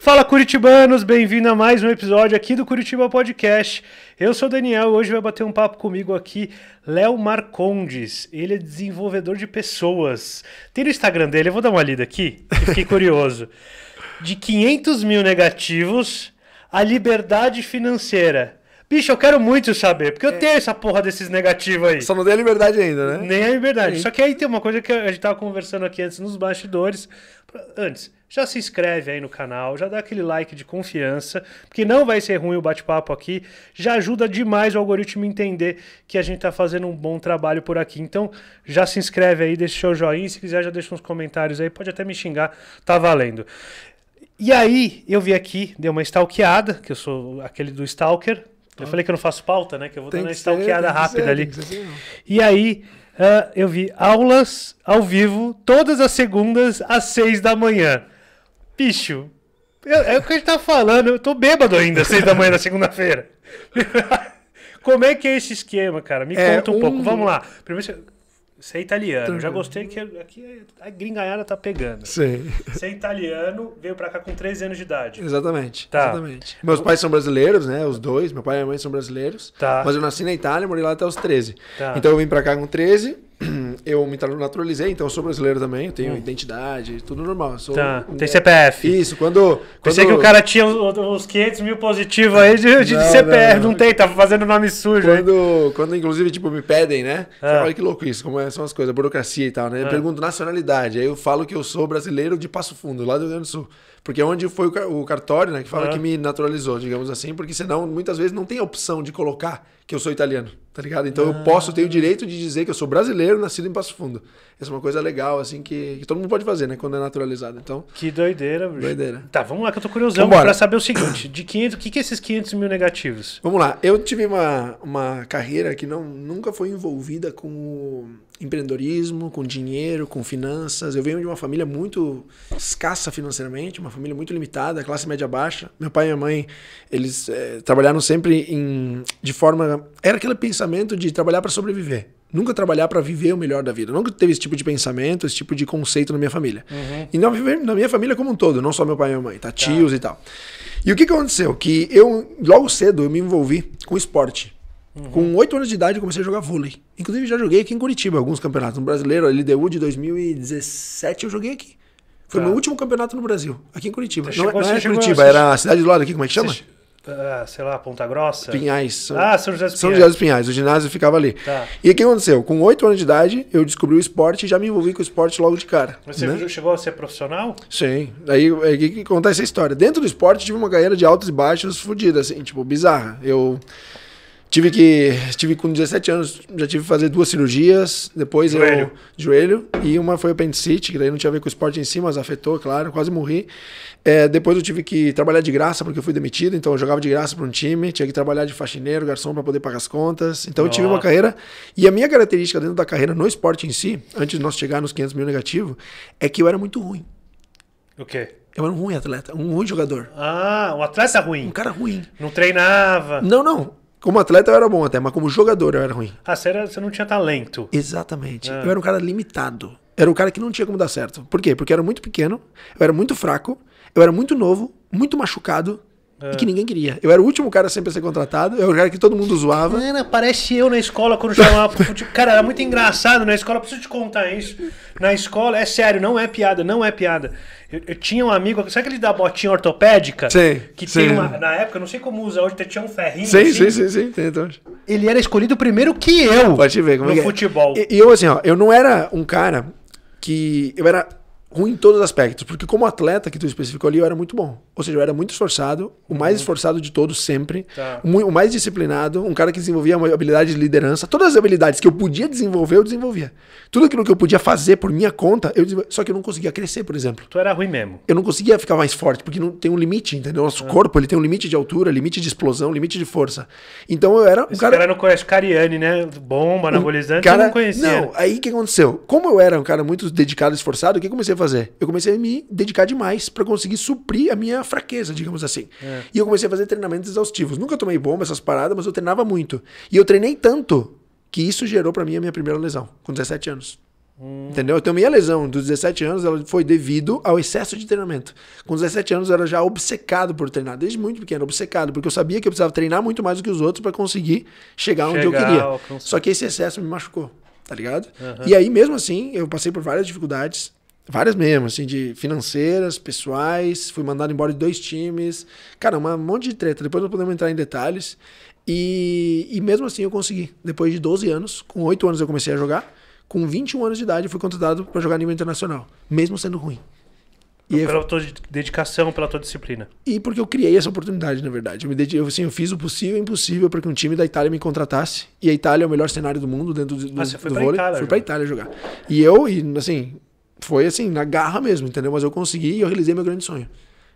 Fala Curitibanos, bem-vindo a mais um episódio aqui do Curitiba Podcast. Eu sou o Daniel e hoje vai bater um papo comigo aqui Léo Marcondes. Ele é desenvolvedor de pessoas. Tem no Instagram dele, eu vou dar uma lida aqui, fiquei curioso. De 500 mil negativos a liberdade financeira. Bicho, eu quero muito saber, porque eu é. tenho essa porra desses negativos aí. Só não dei a liberdade ainda, né? Nem a liberdade. Sim. Só que aí tem uma coisa que a gente tava conversando aqui antes nos bastidores. Antes, já se inscreve aí no canal, já dá aquele like de confiança, porque não vai ser ruim o bate-papo aqui, já ajuda demais o algoritmo entender que a gente está fazendo um bom trabalho por aqui. Então, já se inscreve aí, deixa o seu joinha, se quiser já deixa uns comentários aí, pode até me xingar, tá valendo. E aí, eu vi aqui, deu uma stalkeada, que eu sou aquele do stalker. Eu ah. falei que eu não faço pauta, né? Que eu vou tem uma stalkeada ser, rápida ser, ali. Assim, e aí, uh, eu vi aulas ao vivo, todas as segundas, às seis da manhã. Bicho, eu, é o que a gente tá falando, eu tô bêbado ainda, seis da manhã da segunda-feira. Como é que é esse esquema, cara? Me é, conta um, um, pouco, vamos lá. Primeiro, você é italiano, já uhum. gostei que aqui é, a gringaiada tá pegando. Sim. Você é italiano, veio pra cá com 13 anos de idade. Exatamente, tá. exatamente. Meus pais são brasileiros, né, os dois, meu pai e minha mãe são brasileiros. Tá. Mas eu nasci na Itália, morei lá até os 13. Tá. Então eu vim pra cá com 13 eu me naturalizei, então eu sou brasileiro também, eu tenho hum. identidade, tudo normal. Sou, tá. Tem é, CPF. Isso, quando, quando. Pensei que o cara tinha uns 500 mil positivos aí de, de não, CPF, não, não. não, tem, tá fazendo nome sujo. Quando, quando inclusive, tipo, me pedem, né? Ah. Olha que louco isso, como é, são as coisas, burocracia e tal, né? Ah. Eu pergunto nacionalidade, aí eu falo que eu sou brasileiro de Passo Fundo, lá do Rio Grande do Sul. Porque é onde foi o cartório, né, que fala que me naturalizou, digamos assim, porque senão muitas vezes não tem a opção de colocar que eu sou italiano, tá ligado? Então eu posso ter o ah. direito de dizer que eu sou brasileiro, nascido em Passo Fundo. Essa é uma coisa legal, assim, que, que todo mundo pode fazer, né, quando é naturalizado. Então. Que doideira, bicho. Doideira. Tá, vamos lá que eu tô curiosão Vambora. pra saber o seguinte: de 500, o que, que é esses 500 mil negativos? Vamos lá. Eu tive uma, uma carreira que não, nunca foi envolvida com empreendedorismo, com dinheiro, com finanças. Eu venho de uma família muito escassa financeiramente, uma família muito limitada, classe média baixa. Meu pai e minha mãe, eles é, trabalharam sempre em, de forma. Era aquele pensamento de trabalhar para sobreviver. Nunca trabalhar para viver o melhor da vida. Nunca teve esse tipo de pensamento, esse tipo de conceito na minha família. Uhum. E na, minha família como um todo, não só meu pai e minha mãe, tá? tá. Tios tá. e tal. E o que aconteceu? Que eu, logo cedo, eu me envolvi com esporte. Uhum. Com oito anos de idade eu comecei a jogar vôlei. Inclusive já joguei aqui em Curitiba alguns campeonatos. No brasileiro, LDU de 2017 eu joguei aqui. Foi tá. meu último campeonato no Brasil, aqui em Curitiba. Você não, chegou, é- não é era Curitiba, era a cidade do lado aqui, como é que chama? Ah, sei lá, Ponta Grossa? Pinhais. São... Ah, São José dos Pinhais. São José dos Pinhais, o ginásio ficava ali. Tá. E o que aconteceu? Com oito anos de idade, eu descobri o esporte e já me envolvi com o esporte logo de cara. Você né? chegou a ser profissional? Sim. Aí o que contar essa história? Dentro do esporte, tive uma carreira de altos e baixos fodida, assim, tipo, bizarra. Eu Tive que. Tive com 17 anos, já tive que fazer duas cirurgias. Depois joelho. eu. Joelho. E uma foi apendicite, que daí não tinha a ver com o esporte em si, mas afetou, claro, quase morri. É, depois eu tive que trabalhar de graça, porque eu fui demitido, então eu jogava de graça para um time, tinha que trabalhar de faxineiro, garçom para poder pagar as contas. Então Nossa. eu tive uma carreira. E a minha característica dentro da carreira no esporte em si, antes de nós chegar nos 500 mil negativo, é que eu era muito ruim. O quê? Eu era um ruim atleta, um ruim jogador. Ah, um atleta ruim. Um cara ruim. Não treinava. Não, não. Como atleta eu era bom até, mas como jogador eu era ruim. Ah, você, era, você não tinha talento. Exatamente. Ah. Eu era um cara limitado. Era um cara que não tinha como dar certo. Por quê? Porque eu era muito pequeno, eu era muito fraco, eu era muito novo, muito machucado. É. E ah. que ninguém queria. Eu era o último cara sempre a ser contratado, eu era o cara que todo mundo zoava. Mano, parece eu na escola quando chamava pro futebol. Cara, era muito engraçado na escola, preciso te contar isso. Na escola, é sério, não é piada, não é piada. Eu, eu, tinha um amigo, sabe aquele da botinha ortopédica? Sim. Que sim. tem uma. Na época, não sei como usa hoje, tinha um ferrinho. Sim, assim. sim, sim, sim, tem então. Ele era escolhido primeiro que eu. Pode ver como no é, é. futebol. E, e eu, assim, ó, eu não era um cara que. Eu era ruim em todos os aspectos, porque como atleta que tu especificou ali, eu era muito bom. Ou seja, eu era muito esforçado, o mais uhum. esforçado de todos sempre, tá. o mais disciplinado, um cara que desenvolvia uma habilidade de liderança, todas as habilidades que eu podia desenvolver, eu desenvolvia. Tudo aquilo que eu podia fazer por minha conta, eu desenvolvia. só que eu não conseguia crescer, por exemplo. Tu era ruim mesmo. Eu não conseguia ficar mais forte, porque não tem um limite, entendeu? Nosso uhum. corpo, ele tem um limite de altura, limite de explosão, limite de força. Então eu era um Esse cara... cara não conhece Cariani, né? Bomba, anabolizante, um cara... não conhecia. Não, aí o que aconteceu? Como eu era um cara muito dedicado, esforçado, o que comecei a a fazer? Eu comecei a me dedicar demais para conseguir suprir a minha fraqueza, digamos assim. É. E eu comecei a fazer treinamentos exaustivos. Nunca tomei bomba, essas paradas, mas eu treinava muito. E eu treinei tanto que isso gerou para mim a minha primeira lesão, com 17 anos. Hum. Entendeu? Então, minha lesão dos 17 anos ela foi devido ao excesso de treinamento. Com 17 anos, eu era já obcecado por treinar, desde muito pequeno, obcecado, porque eu sabia que eu precisava treinar muito mais do que os outros para conseguir chegar, chegar onde eu queria. Só que esse excesso me machucou, tá ligado? Uhum. E aí, mesmo assim, eu passei por várias dificuldades, Várias mesmo, assim, de financeiras, pessoais. Fui mandado embora de dois times. Cara, um monte de treta. Depois nós podemos entrar em detalhes. E, e mesmo assim eu consegui. Depois de 12 anos, com 8 anos eu comecei a jogar. Com 21 anos de idade eu fui contratado para jogar nível internacional, mesmo sendo ruim. E pela eu... tua dedicação, pela tua disciplina. E porque eu criei essa oportunidade, na verdade. Eu, me dediquei, assim, eu fiz o possível e impossível para que um time da Itália me contratasse. E a Itália é o melhor cenário do mundo dentro do, do, ah, você foi do pra vôlei. Itália, fui para Itália jogar. E eu, e, assim, foi assim, na garra mesmo, entendeu? Mas eu consegui e eu realizei meu grande sonho.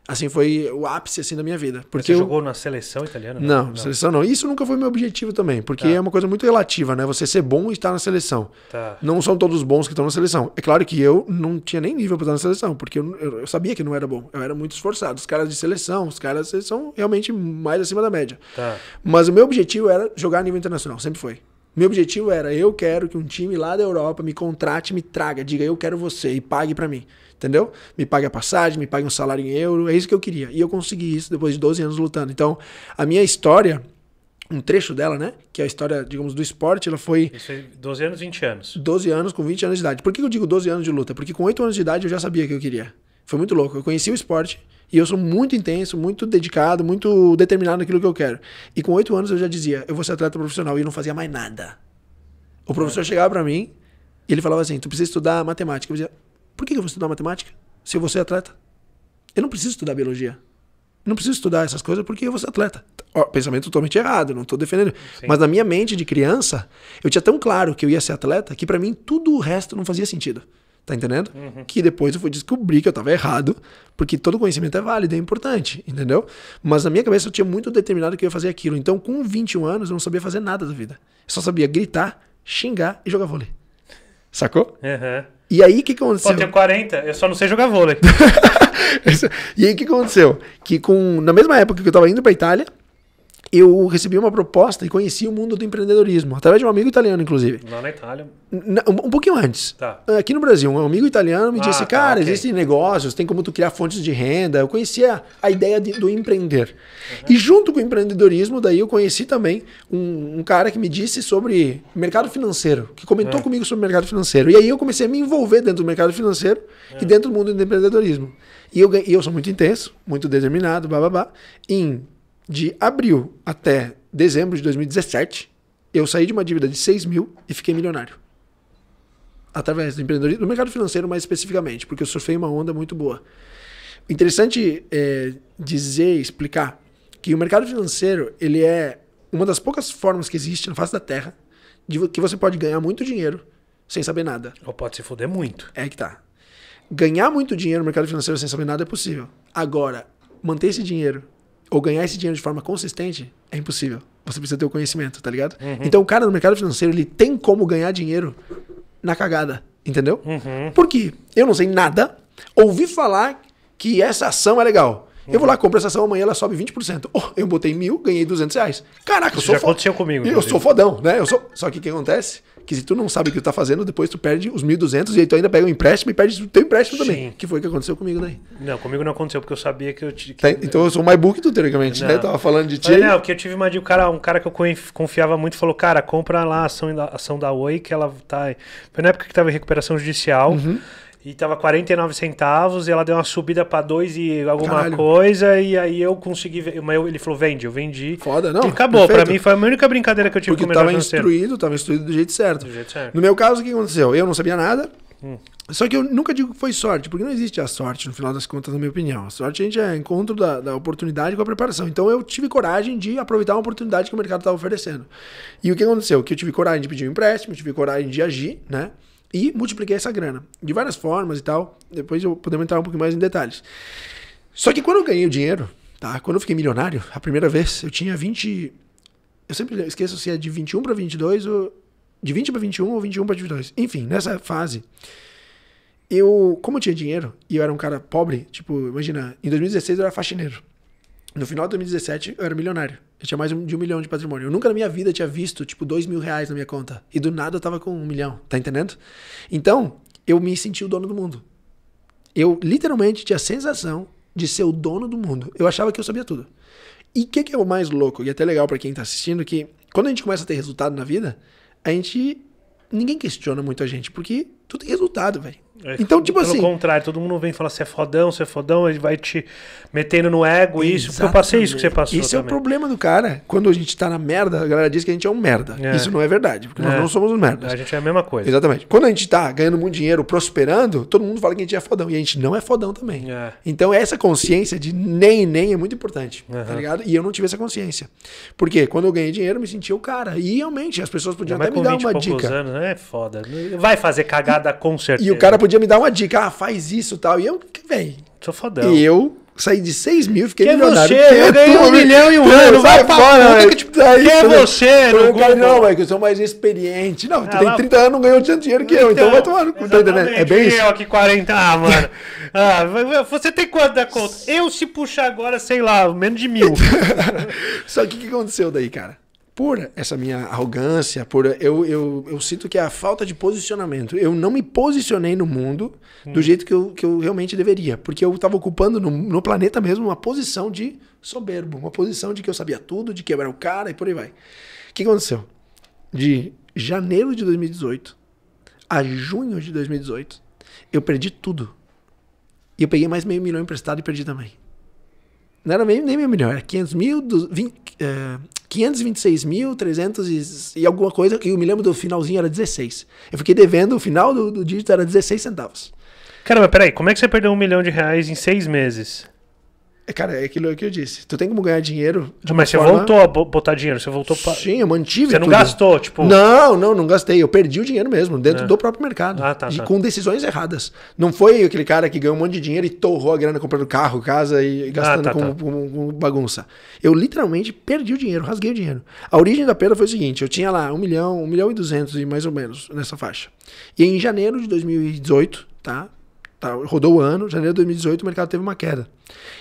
Assim, foi o ápice assim da minha vida. Porque você eu... jogou na seleção italiana? Não, não, seleção não. Isso nunca foi meu objetivo também, porque tá. é uma coisa muito relativa, né? Você ser bom e estar na seleção. Tá. Não são todos bons que estão na seleção. É claro que eu não tinha nem nível para estar na seleção, porque eu, eu, sabia que não era bom. Eu era muito esforçado. Os caras de seleção, os caras são realmente mais acima da média. Tá. Mas o meu objetivo era jogar a nível internacional, sempre foi. Meu objetivo era, eu quero que um time lá da Europa me contrate, me traga, diga eu quero você e pague para mim, entendeu? Me pague a passagem, me pague um salário em euro, é isso que eu queria. E eu consegui isso depois de 12 anos lutando. Então, a minha história, um trecho dela, né, que é a história, digamos, do esporte, ela foi... Isso foi 12 anos, 20 anos. 12 anos com 20 anos de idade. Por que eu digo 12 anos de luta? Porque com 8 anos de idade eu já sabia que eu queria. Foi muito louco. Eu conheci o esporte, e eu sou muito intenso, muito dedicado, muito determinado naquilo que eu quero. E com oito anos eu já dizia, eu vou ser atleta profissional e não fazia mais nada. O professor é. chegava para mim e ele falava assim: tu precisa estudar matemática. Eu dizia, por que eu vou estudar matemática se eu vou ser atleta? Eu não preciso estudar biologia. Eu não preciso estudar essas coisas porque eu vou ser atleta. pensamento totalmente errado, não estou defendendo. Sim. Mas na minha mente de criança, eu tinha tão claro que eu ia ser atleta que para mim tudo o resto não fazia sentido. Tá entendendo? Uhum. Que depois eu fui descobrir que eu tava errado, porque todo conhecimento é válido, é importante, entendeu? Mas na minha cabeça eu tinha muito determinado que eu ia fazer aquilo. Então, com 21 anos, eu não sabia fazer nada da vida. Eu só sabia gritar, xingar e jogar vôlei. Sacou? Uhum. E aí o que aconteceu? Pô, eu tenho 40, eu só não sei jogar vôlei. e aí o que aconteceu? Que com, na mesma época que eu tava indo pra Itália, eu recebi uma proposta e conheci o mundo do empreendedorismo, através de um amigo italiano, inclusive. Lá na Itália? Um, um pouquinho antes. Tá. É, aqui no Brasil, um amigo italiano me ah, disse, tá, cara, tá, okay. existem negócios, tem como tu criar fontes de renda. Eu conhecia a ideia de, do empreender. Uhum. E junto com o empreendedorismo, daí eu conheci também um, um cara que me disse sobre mercado financeiro, que comentou é. comigo sobre mercado financeiro. E aí eu comecei a me envolver dentro do mercado financeiro é. e dentro do mundo do empreendedorismo. E eu, eu sou muito intenso, muito determinado, blá, em de abril até dezembro de 2017, eu saí de uma dívida de 6 mil e fiquei milionário. Através do empreendedorismo, do mercado financeiro mais especificamente, porque eu surfei uma onda muito boa. Interessante é, dizer, explicar, que o mercado financeiro ele é uma das poucas formas que existe na face da Terra de que você pode ganhar muito dinheiro sem saber nada. Ou pode se foder muito. É que tá. Ganhar muito dinheiro no mercado financeiro sem saber nada é possível. Agora, manter esse dinheiro ou ganhar esse dinheiro de forma consistente, é impossível. Você precisa ter o conhecimento, tá ligado? Uhum. Então o cara no mercado financeiro, ele tem como ganhar dinheiro na cagada, entendeu? Uhum. Porque eu não sei nada, ouvi falar que essa ação é legal. Eu vou lá, compro essa ação, amanhã ela sobe 20%. Oh, eu botei mil, ganhei 200 reais. Caraca, eu sou já aconteceu comigo. Eu sou fodão, né? Eu sou... Só que o que acontece? Que se tu não sabe o que tu tá fazendo, depois tu perde os 1.200 e aí tu ainda pega um empréstimo e perde o teu empréstimo Sim. também. Que foi o que aconteceu comigo daí. Né? Não, comigo não aconteceu, porque eu sabia que eu... Que... então eu sou mais book tu, teoricamente, né? não. né? tava falando de ti. Não, porque eu tive uma de um cara, um cara que eu confiava muito falou, cara, compra lá a ação, ação da Oi, que ela tá... Foi na época que tava em recuperação judicial. Uhum e tava 49 centavos, e ela deu uma subida para dois e alguma Caralho. coisa, e aí eu consegui. Mas ele falou: vende, eu vendi. Foda, não. E acabou. Para mim foi a única brincadeira que eu tive Porque com o tava instruído, tava instruído do jeito certo. Do jeito certo. No meu caso, o que aconteceu? Eu não sabia nada. Hum. Só que eu nunca digo que foi sorte, porque não existe a sorte, no final das contas, na minha opinião. A sorte a gente é encontro da, da oportunidade com a preparação. Então eu tive coragem de aproveitar uma oportunidade que o mercado estava oferecendo. E o que aconteceu? Que eu tive coragem de pedir um empréstimo, tive coragem de agir, né? e multipliquei essa grana. De várias formas e tal. Depois eu podemos entrar um pouco mais em detalhes. Só que quando eu ganhei o dinheiro, tá? Quando eu fiquei milionário, a primeira vez, eu tinha 20. Eu sempre esqueço se é de 21 para 22 ou. De 20 para 21 ou 21 para 22. Enfim, nessa fase, eu. Como eu tinha dinheiro e eu era um cara pobre, tipo, imagina, em 2016 eu era faxineiro. No final de 2017, eu era milionário. Eu tinha mais de um milhão de patrimônio. Eu nunca na minha vida tinha visto, tipo, dois mil reais na minha conta. E do nada eu tava com um milhão, tá entendendo? Então, eu me senti o dono do mundo. Eu literalmente tinha a sensação de ser o dono do mundo. Eu achava que eu sabia tudo. E o que, que, é o mais louco, e é até legal para quem tá assistindo, que quando a gente começa a ter resultado na vida, a gente. Ninguém questiona muito a gente, porque tu tem resultado, velho. É, então, tipo pelo assim. Pelo contrário, todo mundo vem falar você é fodão, você é fodão, ele vai te metendo no ego, e isso, porque eu passei isso que você passou. isso é o problema do cara. Quando a gente tá na merda, a galera diz que a gente é um merda. É. Isso não é verdade, porque é. nós não somos um merda. A gente é a mesma coisa. Exatamente. Quando a gente tá ganhando muito dinheiro, prosperando, todo mundo fala que a gente é fodão. E a gente não é fodão também. É. Então, essa consciência de nem nem é muito importante, uhum. tá ligado? E eu não tive essa consciência. Porque quando eu ganhei dinheiro, eu me sentia o cara. E realmente, as pessoas podiam até me dar uma dica. Anos, né? É foda. Vai fazer cagada com certeza. E o cara podia podia me dar uma dica, ah, faz isso e tal. E eu, que vem. Sou fodão. E eu saí de 6 mil, fiquei que é milionário. Você, eu é ganhei um milhão e um ano, vai pra fora, que, tipo, daí, que é você, é não, cara, não, é que eu sou mais experiente. Não, tu ah, tem 30 anos, não ganhou tanto dinheiro que eu, então, então, vai tomar no cu, tá entendendo? É bem isso? Eu aqui 40, ah, mano. Ah, você tem quanto da conta? Eu se puxar agora, sei lá, menos de mil. Só que o que aconteceu daí, cara? por essa minha arrogância, por eu, eu, eu sinto que é a falta de posicionamento. Eu não me posicionei no mundo hum. do jeito que eu, que eu realmente deveria, porque eu estava ocupando no, no, planeta mesmo uma posição de soberbo, uma posição de que eu sabia tudo, de que eu era o cara e por aí vai. O que aconteceu? De janeiro de 2018 a junho de 2018, eu perdi tudo. E eu peguei mais meio milhão emprestado e perdi também. Não era meio, nem meio milhão, era 500 mil, 20, 526 mil, 300 e, e alguma coisa, que eu me lembro do finalzinho era 16. Eu fiquei devendo, o final do, do dígito era 16 centavos. Cara, mas peraí, como é que você perdeu um milhão de reais em seis meses? É, cara, é aquilo que eu disse. Tu tem como ganhar dinheiro. mas você forma... voltou a botar dinheiro, você voltou para. Sim, eu mantive. Você não gastou, tipo. Não, não, não gastei. Eu perdi o dinheiro mesmo, dentro é. do próprio mercado. Ah, tá, e tá. com decisões erradas. Não foi aquele cara que ganhou um monte de dinheiro e torrou a grana comprando carro, casa e ah, gastando ah, tá, com, tá. com, com, bagunça. Eu literalmente perdi o dinheiro, rasguei o dinheiro. A origem da perda foi o seguinte: eu tinha lá 1 milhão, um milhão e 200 e mais ou menos nessa faixa. E em janeiro de 2018, tá? tá, rodou o ano, janeiro de 2018, o mercado teve uma queda.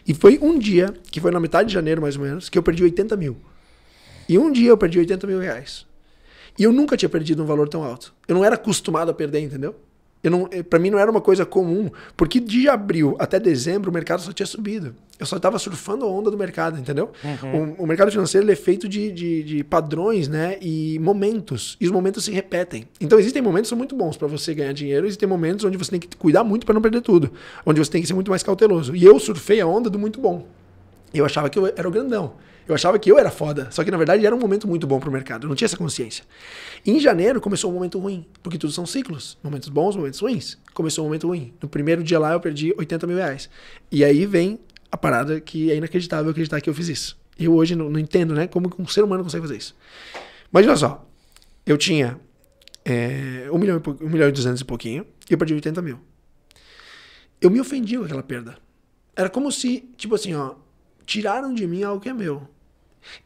E foi um dia, que foi na metade de janeiro mais ou menos, que eu perdi 80 mil. E um dia eu perdi 80 mil reais. E eu nunca tinha perdido um valor tão alto. Eu não era acostumado a perder, entendeu? Eu não, eh, para mim não era uma coisa comum, porque de abril até dezembro o mercado só tinha subido. Eu só estava surfando a onda do mercado, entendeu? Uhum. O, o, mercado financeiro é feito de, de, de, padrões, né? E momentos. E os momentos se repetem. Então existem momentos muito bons para você ganhar dinheiro. Existem momentos onde você tem que cuidar muito para não perder tudo, onde você tem que ser muito mais cauteloso. E eu surfei a onda do muito bom. Eu achava que eu era o grandão. Eu achava que eu era foda, só que na verdade era um momento muito bom pro mercado, eu não tinha essa consciência. em janeiro começou um momento ruim, porque tudo são ciclos, momentos bons, momentos ruins. Começou um momento ruim. No primeiro dia lá eu perdi 80 mil reais. E aí vem a parada que é inacreditável acreditar que eu fiz isso. Eu hoje não, não entendo, né, como um ser humano consegue fazer isso. Mas olha só, eu tinha é, eh, 1 milhão, e, 1 milhão e 200 e pouquinho, e eu perdi 80 mil. Eu me ofendi com aquela perda. Era como se, tipo assim, ó, tiraram de mim algo que é meu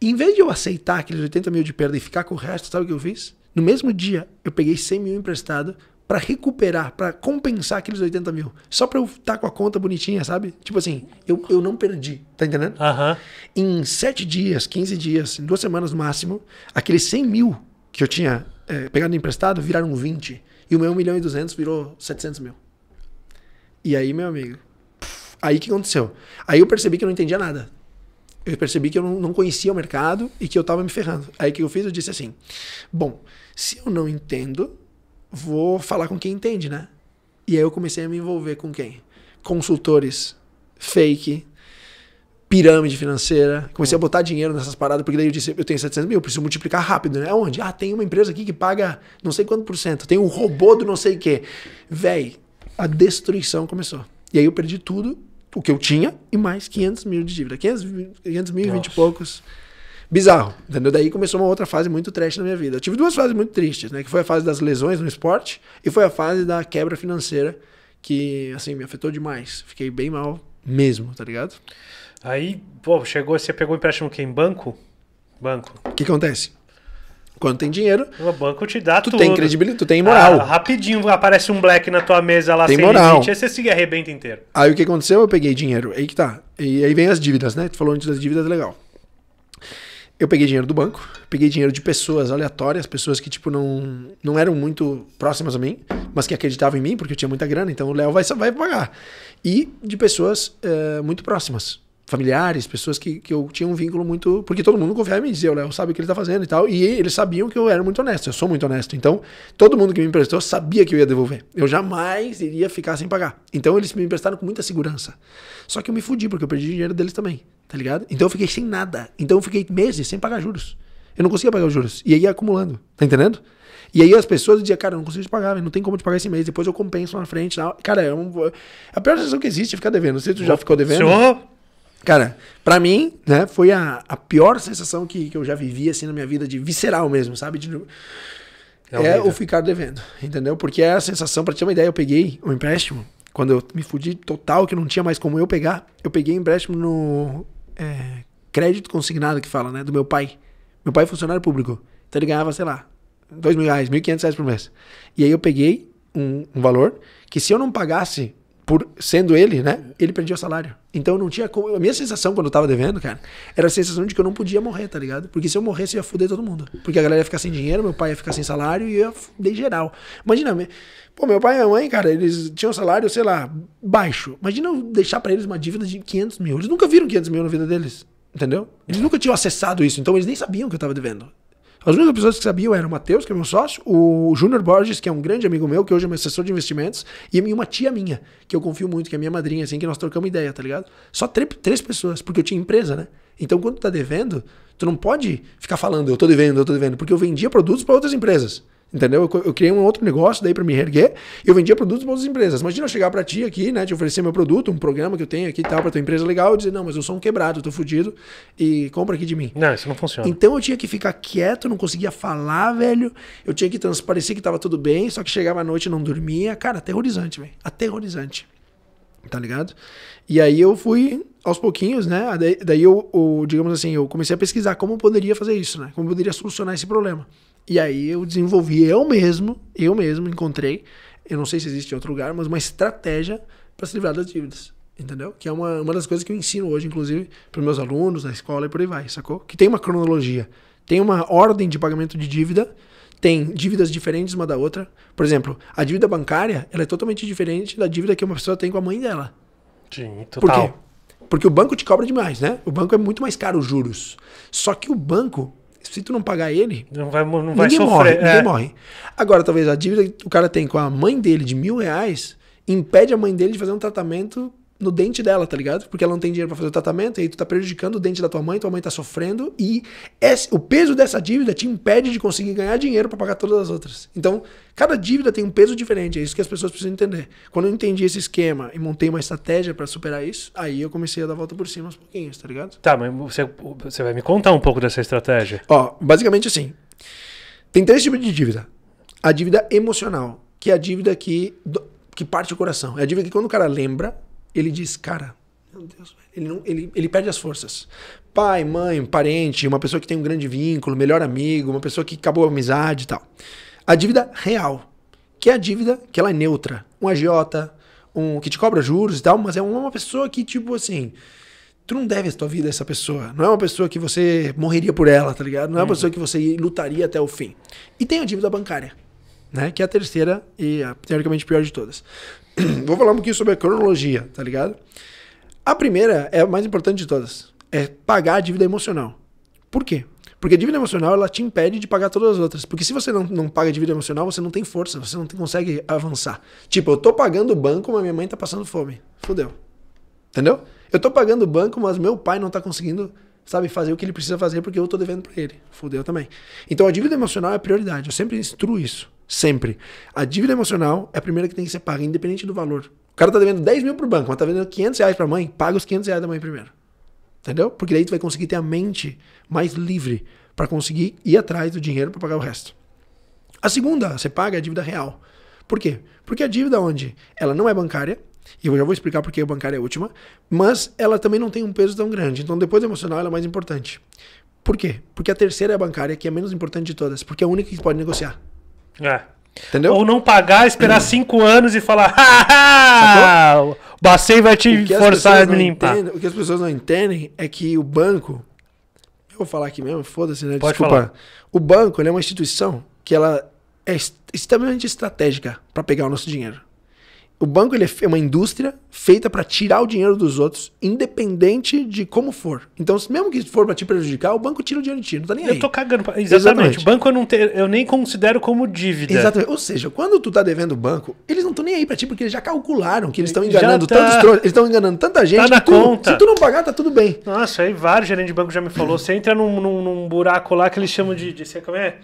em vez de eu aceitar aqueles 80 mil de perda e ficar com o resto, sabe o que eu fiz? No mesmo dia, eu peguei 100 mil emprestado para recuperar, para compensar aqueles 80 mil. Só para eu estar tá com a conta bonitinha, sabe? Tipo assim, eu, eu não perdi, tá entendendo? Uhum. Em 7 dias, 15 dias, em duas semanas no máximo, aqueles 100 mil que eu tinha é, pegado emprestado viraram 20. E o meu 1 milhão e 200 virou 700 mil. E aí, meu amigo, aí o que aconteceu? Aí eu percebi que eu não entendia nada eu percebi que eu não, conhecia o mercado e que eu estava me ferrando. Aí o que eu fiz? Eu disse assim: bom, se eu não entendo, vou falar com quem entende, né? E aí eu comecei a me envolver com quem? Consultores fake, pirâmide financeira. Comecei a botar dinheiro nessas paradas, porque daí eu disse, eu tenho 700 mil, eu preciso multiplicar rápido, né? Onde? Ah, tem uma empresa aqui que paga não sei quanto por cento, tem um robô do não sei o quê. Véi, a destruição começou. E aí eu perdi tudo o que eu tinha e mais 500 mil de dívida. 500, 500 mil e 20 e poucos. Bizarro, entendeu? Daí começou uma outra fase muito trash na minha vida. Eu tive duas fases muito tristes, né? Que foi a fase das lesões no esporte e foi a fase da quebra financeira que, assim, me afetou demais. Fiquei bem mal mesmo, tá ligado? Aí, pô, chegou, você pegou empréstimo que em banco? Banco. O que acontece? Quando tem dinheiro. O banco te dá tu tudo. Tu tem credibilidade, tu tem moral. Ah, rapidinho aparece um black na tua mesa lá tem sem moral. limite, aí você se arrebenta inteiro. Aí o que aconteceu? Eu peguei dinheiro. Aí que tá. E aí vem as dívidas, né? Tu falou antes das dívidas, legal. Eu peguei dinheiro do banco, peguei dinheiro de pessoas aleatórias, pessoas que, tipo, não, não eram muito próximas a mim, mas que acreditavam em mim, porque eu tinha muita grana, então o Léo vai, vai pagar. E de pessoas eh, muito próximas familiares, pessoas que, que eu tinha um vínculo muito. Porque todo mundo confiava em mim, dizia, o Léo sabe o que ele tá fazendo e tal. E eles sabiam que eu era muito honesto, eu sou muito honesto. Então, todo mundo que me emprestou sabia que eu ia devolver. Eu jamais iria ficar sem pagar. Então, eles me emprestaram com muita segurança. Só que eu me fudi, porque eu perdi dinheiro deles também, tá ligado? Então, eu fiquei sem nada. Então, eu fiquei meses sem pagar juros. Eu não conseguia pagar os juros. E aí ia acumulando, tá entendendo? E aí as pessoas diziam, cara, eu não consigo te pagar, não tem como te pagar esse mês, depois eu compenso na frente. Cara, é um... É a pior sensação que existe é ficar devendo. Não sei se tu já ficou devendo. Senhor? Cara, para mim, né, foi a, a pior sensação que, que eu já vivi, assim, na minha vida, de visceral mesmo, sabe? De, é, é o ficar devendo, entendeu? Porque é a sensação, pra ter uma ideia, eu peguei um empréstimo, quando eu me fudi total, que não tinha mais como eu pegar, eu peguei um empréstimo no é, crédito consignado, que fala, né, do meu pai. Meu pai é funcionário público, então ele ganhava, sei lá, dois mil reais, mil quinhentos reais por mês. E aí eu peguei um, um valor que se eu não pagasse por sendo ele, né? Ele perdia o salário. Então não tinha como. A minha sensação quando eu tava devendo, cara, era a sensação de que eu não podia morrer, tá ligado? Porque se eu morresse, eu ia fuder todo mundo. Porque a galera ia ficar sem dinheiro, meu pai ia ficar sem salário e eu ia fuder geral. Imagina, me... pô, meu pai e minha mãe, cara, eles tinham salário, sei lá, baixo. Imagina eu deixar para eles uma dívida de 500 mil. Eles nunca viram 500 mil na vida deles, entendeu? Eles é. nunca tinham acessado isso, então eles nem sabiam que eu tava devendo. As únicas pessoas que sabiam eram o Matheus, que é meu sócio, o Júnior Borges, que é um grande amigo meu, que hoje é meu assessor de investimentos, e uma tia minha, que eu confio muito, que é minha madrinha, assim, que nós trocamos ideia, tá ligado? Só três pessoas, porque eu tinha empresa, né? Então, quando tu tá devendo, tu não pode ficar falando, eu tô devendo, eu tô devendo, porque eu vendia produtos para outras empresas. Entendeu? Eu, eu criei um outro negócio daí para me reerguer. Eu vendia produtos para outras empresas. Imagina eu chegar para ti aqui, né? Te oferecer meu produto, um programa que eu tenho aqui e tal, para tua empresa legal, e dizer, não, mas eu sou um quebrado, eu tô fudido e compra aqui de mim. Não, isso não funciona. Então eu tinha que ficar quieto, não conseguia falar, velho. Eu tinha que transparecer que tava tudo bem, só que chegava à noite e não dormia. Cara, aterrorizante, velho. Aterrorizante. Tá ligado? E aí eu fui aos pouquinhos, né? Daí, eu, eu, digamos assim, eu comecei a pesquisar como eu poderia fazer isso, né? Como eu poderia solucionar esse problema. E aí eu desenvolvi eu mesmo, eu mesmo encontrei, eu não sei se existe em outro lugar, mas uma estratégia para se livrar das dívidas. Entendeu? Que é uma, uma das coisas que eu ensino hoje, inclusive, para meus alunos na escola e por aí vai, sacou? Que tem uma cronologia, tem uma ordem de pagamento de dívida, tem dívidas diferentes uma da outra. Por exemplo, a dívida bancária ela é totalmente diferente da dívida que uma pessoa tem com a mãe dela. Sim, total. Por quê? Porque o banco te cobra demais, né? O banco é muito mais caro os juros. Só que o banco, se tu não pagar ele. Não vai, não vai ninguém sofrer. Morre, é. Ninguém morre. Agora, talvez a dívida que o cara tem com a mãe dele de mil reais impede a mãe dele de fazer um tratamento no dente dela, tá ligado? Porque ela não tem dinheiro para fazer o tratamento, e aí tu tá prejudicando o dente da tua mãe, tua mãe tá sofrendo, e esse, o peso dessa dívida te impede de conseguir ganhar dinheiro para pagar todas as outras. Então, cada dívida tem um peso diferente, é isso que as pessoas precisam entender. Quando eu entendi esse esquema e montei uma estratégia para superar isso, aí eu comecei a dar a volta por cima aos pouquinhos, tá ligado? Tá, mas você, você vai me contar um pouco dessa estratégia. Ó, basicamente assim, tem três tipos de dívida. A dívida emocional, que é a dívida que, que parte o coração. É a dívida que quando o cara lembra, ele diz, cara, meu Deus, ele, não, ele, ele perde as forças. Pai, mãe, parente, uma pessoa que tem um grande vínculo, melhor amigo, uma pessoa que acabou a amizade e tal. A dívida real, que é a dívida que ela é neutra. Um agiota, um que te cobra juros e tal, mas é uma pessoa que, tipo assim, tu não deve a tua vida a essa pessoa. Não é uma pessoa que você morreria por ela, tá ligado? Não é uma uhum. pessoa que você lutaria até o fim. E tem a dívida bancária né? Que é a terceira e a, teoricamente pior de todas. Vou falar um pouquinho sobre a cronologia, tá ligado? A primeira é a mais importante de todas. É pagar a dívida emocional. Por quê? Porque a dívida emocional ela te impede de pagar todas as outras. Porque se você não, não paga a dívida emocional, você não tem força, você não tem, consegue avançar. Tipo, eu tô pagando o banco, mas minha mãe tá passando fome. Fudeu. Entendeu? Eu tô pagando o banco, mas meu pai não tá conseguindo, sabe, fazer o que ele precisa fazer porque eu tô devendo para ele. Fudeu também. Então a dívida emocional é prioridade. Eu sempre instruo isso. Sempre. A dívida emocional é a primeira que tem que ser paga, independente do valor. O cara tá devendo 10 mil pro banco, mas tá devendo 500 reais pra mãe, paga os 500 reais da mãe primeiro. Entendeu? Porque daí tu vai conseguir ter a mente mais livre para conseguir ir atrás do dinheiro para pagar o resto. A segunda, você paga a dívida real. Por quê? Porque a dívida onde ela não é bancária, e eu já vou explicar porque a bancária é a última, mas ela também não tem um peso tão grande. Então depois da emocional ela é mais importante. Por quê? Porque a terceira é a bancária, que é a menos importante de todas, porque é a única que pode negociar. É. Entendeu? Ou não pagar, esperar hum. cinco anos e falar, ah, o Bacen vai te forçar a me limpar. Entendem, o que as pessoas não entendem é que o banco, eu vou falar aqui mesmo, foda-se, né? Pode Desculpa. Falar. O banco é uma instituição que ela é extremamente estratégica para pegar o nosso dinheiro o banco ele é, é uma indústria feita para tirar o dinheiro dos outros, independente de como for. Então, mesmo que for para te prejudicar, o banco tira o dinheiro de ti, não tá nem eu aí. Eu tô cagando. Pra... Exatamente. Exatamente. O banco eu, não te... eu nem considero como dívida. Exatamente. Ou seja, quando tu tá devendo o banco, eles não estão nem aí para ti, porque eles já calcularam que eles estão enganando tá... tantos eles estão enganando tanta tá gente. Tá na tu, conta. Se tu não pagar, tá tudo bem. Nossa, aí vários gerentes de banco já me falou. Você entra num, num, num buraco lá que eles chamam de, de como é?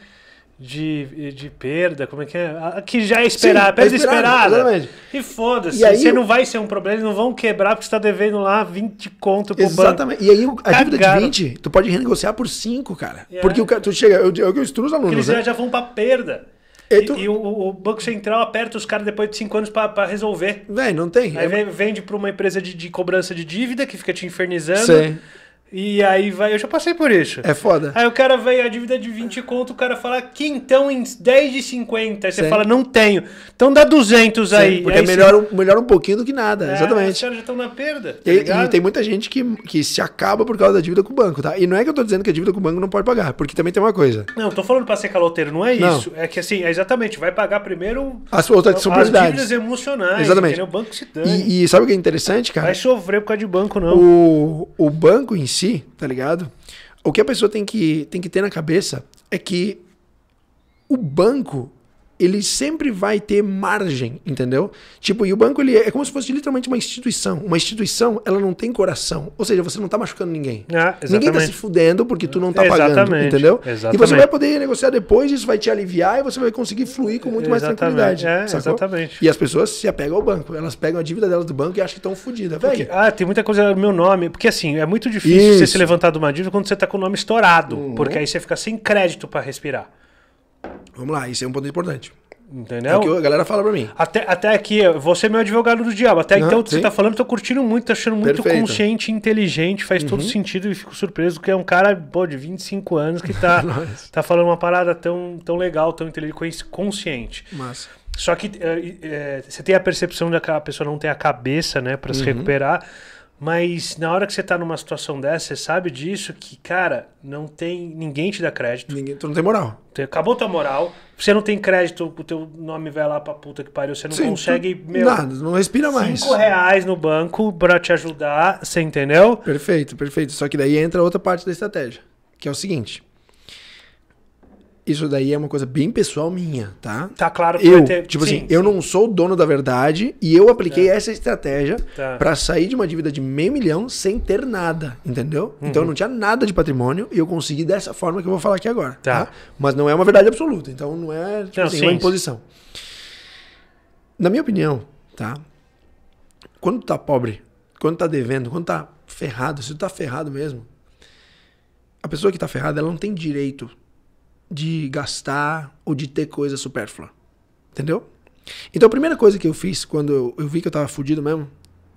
de, de perda, como é que é? A, que já é esperar, Sim, é perda é esperada. Exatamente. E foda-se, você não vai ser um problema, eles não vão quebrar porque você está devendo lá 20 conto pro exatamente. banco. Exatamente. E aí a Cagaram. dívida de 20, tu pode renegociar por 5, cara. É. Porque o cara, tu chega, eu, eu, eu instruo os alunos. Porque eles né? já vão para perda. E, tu... e, e o, o, Banco Central aperta os caras depois de cinco anos para resolver. Véi, não tem. Aí é... vende para uma empresa de, de, cobrança de dívida que fica te infernizando. Sim. E aí vai, eu já passei por isso. É foda. Aí o cara vai, a dívida de 20 conto, o cara fala, que então em 10 de 50? Aí você Sim. fala, não tenho. Então dá 200 Sim, aí. Porque aí é melhor, você... melhor um pouquinho do que nada, é, exatamente. Os caras já estão na perda. Tá e, e, tem muita gente que, que se acaba por causa da dívida com o banco, tá? E não é que eu tô dizendo que a dívida com o banco não pode pagar, porque também tem uma coisa. Não, tô falando pra ser caloteiro, não é não. isso. É que assim, é exatamente, vai pagar primeiro as, outras as dívidas emocionais. Exatamente. Entendeu? O banco se dane. E, e sabe o que é interessante, cara? Vai sofrer por causa de banco, não. O, o banco em si si, tá ligado? O que a pessoa tem que, tem que ter na cabeça é que o banco ele sempre vai ter margem, entendeu? Tipo, e o banco ele é, é, como se fosse literalmente uma instituição. Uma instituição, ela não tem coração. Ou seja, você não tá machucando ninguém. Ah, ninguém tá se fudendo porque tu não tá exatamente. pagando, entendeu? Exatamente. E você vai poder negociar depois, isso vai te aliviar e você vai conseguir fluir com muito mais exatamente. tranquilidade. É, sacou? exatamente. E as pessoas se apegam ao banco. Elas pegam a dívida delas do banco e acham que estão fodidas, velho. Ah, tem muita coisa no meu nome. Porque assim, é muito difícil isso. você se levantar de uma dívida quando você tá com o nome estourado. Uhum. Porque aí você fica sem crédito para respirar. Vamos lá, isso é um ponto importante. Entendeu? É o que a galera fala pra mim. Até, até aqui, você é meu advogado do diabo. Até Não, então, sim. você tá falando, tô curtindo muito, tô achando muito Perfeito. consciente, inteligente, faz uhum. todo sentido e fico surpreso que é um cara pô, de 25 anos que tá, tá falando uma parada tão, tão legal, tão inteligente, consciente. Massa. Só que é, é, você tem a percepção de que a pessoa não tem a cabeça, né, para uhum. se recuperar. Mas na hora que você tá numa situação dessa, você sabe disso que, cara, não tem. Ninguém te dá crédito. Ninguém, tu não tem moral. Acabou tua moral. Você não tem crédito, o teu nome vai lá pra puta que pariu. Você não Sim, consegue. Tu, meu, nada, não respira mais. Cinco reais no banco pra te ajudar, você entendeu? Perfeito, perfeito. Só que daí entra outra parte da estratégia, que é o seguinte: isso daí é uma coisa bem pessoal minha, tá? Tá claro que eu, ter... tipo sim, assim, sim. eu não sou o dono da verdade e eu apliquei tá. essa estratégia tá. para sair de uma dívida de meio milhão sem ter nada, entendeu? Uhum. Então eu não uhum. tinha nada de patrimônio e eu consegui dessa forma que eu vou falar aqui agora, tá? tá? Mas não é uma verdade absoluta, então não é tipo não, assim, sim, uma imposição. Na minha opinião, tá? Quando tu tá pobre, quando tá devendo, quando tá ferrado, se tu tá ferrado mesmo, a pessoa que tá ferrada, ela não tem direito de gastar ou de ter coisa supérflua. Entendeu? Então a primeira coisa que eu fiz quando eu, eu vi que eu tava fudido mesmo,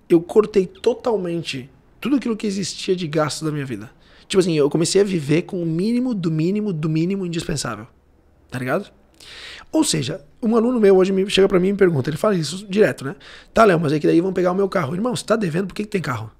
eu cortei totalmente tudo aquilo que existia de gasto da minha vida. Tipo assim, eu comecei a viver com o mínimo do mínimo do mínimo indispensável. Tá ligado? Ou seja, um aluno meu hoje me chega para mim e me pergunta, ele fala isso direto, né? Tá, Léo, mas é que daí vão pegar o meu carro. Irmão, você tá devendo, por que, que tem carro?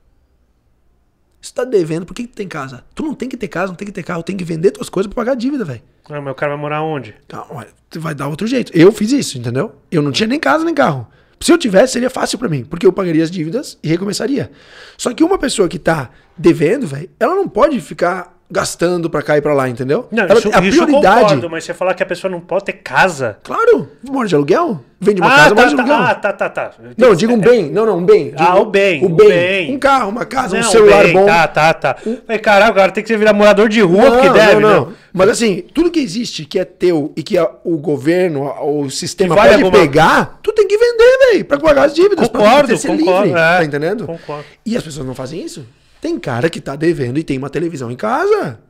Você tá devendo, por que, que tu tem casa? Tu não tem que ter casa, não tem que ter carro, tem que vender tuas coisas pra pagar a dívida, velho. Ah, mas o cara vai morar onde? Ah, vai dar outro jeito. Eu fiz isso, entendeu? Eu não tinha nem casa nem carro. Se eu tivesse, seria fácil para mim, porque eu pagaria as dívidas e recomeçaria. Só que uma pessoa que tá devendo, velho, ela não pode ficar gastando pra cá e pra lá, entendeu? Não, ela, isso, a prioridade... eu concordo, mas você falar que a pessoa não pode ter casa. Claro, mora de aluguel. Vende uma ah, casa, tá, mora de tá, aluguel. Ah, tá, tá, tá. Não, que... digo um é. bem. Não, não, um bem. Ah, digo, ah, o bem. O bem. bem. Um carro, uma casa, não, um celular bem, bom. Tá, tá, tá. Um... caralho, cara, tem que virar morador de rua, não, porque deve, não, né? não. Mas assim, tudo que existe que é teu e que o governo, o sistema vale pode alguma... pegar, tu tem que vender, velho, pra pagar as dívidas. Concordo, pra concordo. Livre, é, tá entendendo? Concordo. E as pessoas não fazem isso? Tem cara que tá devendo e tem uma televisão em casa.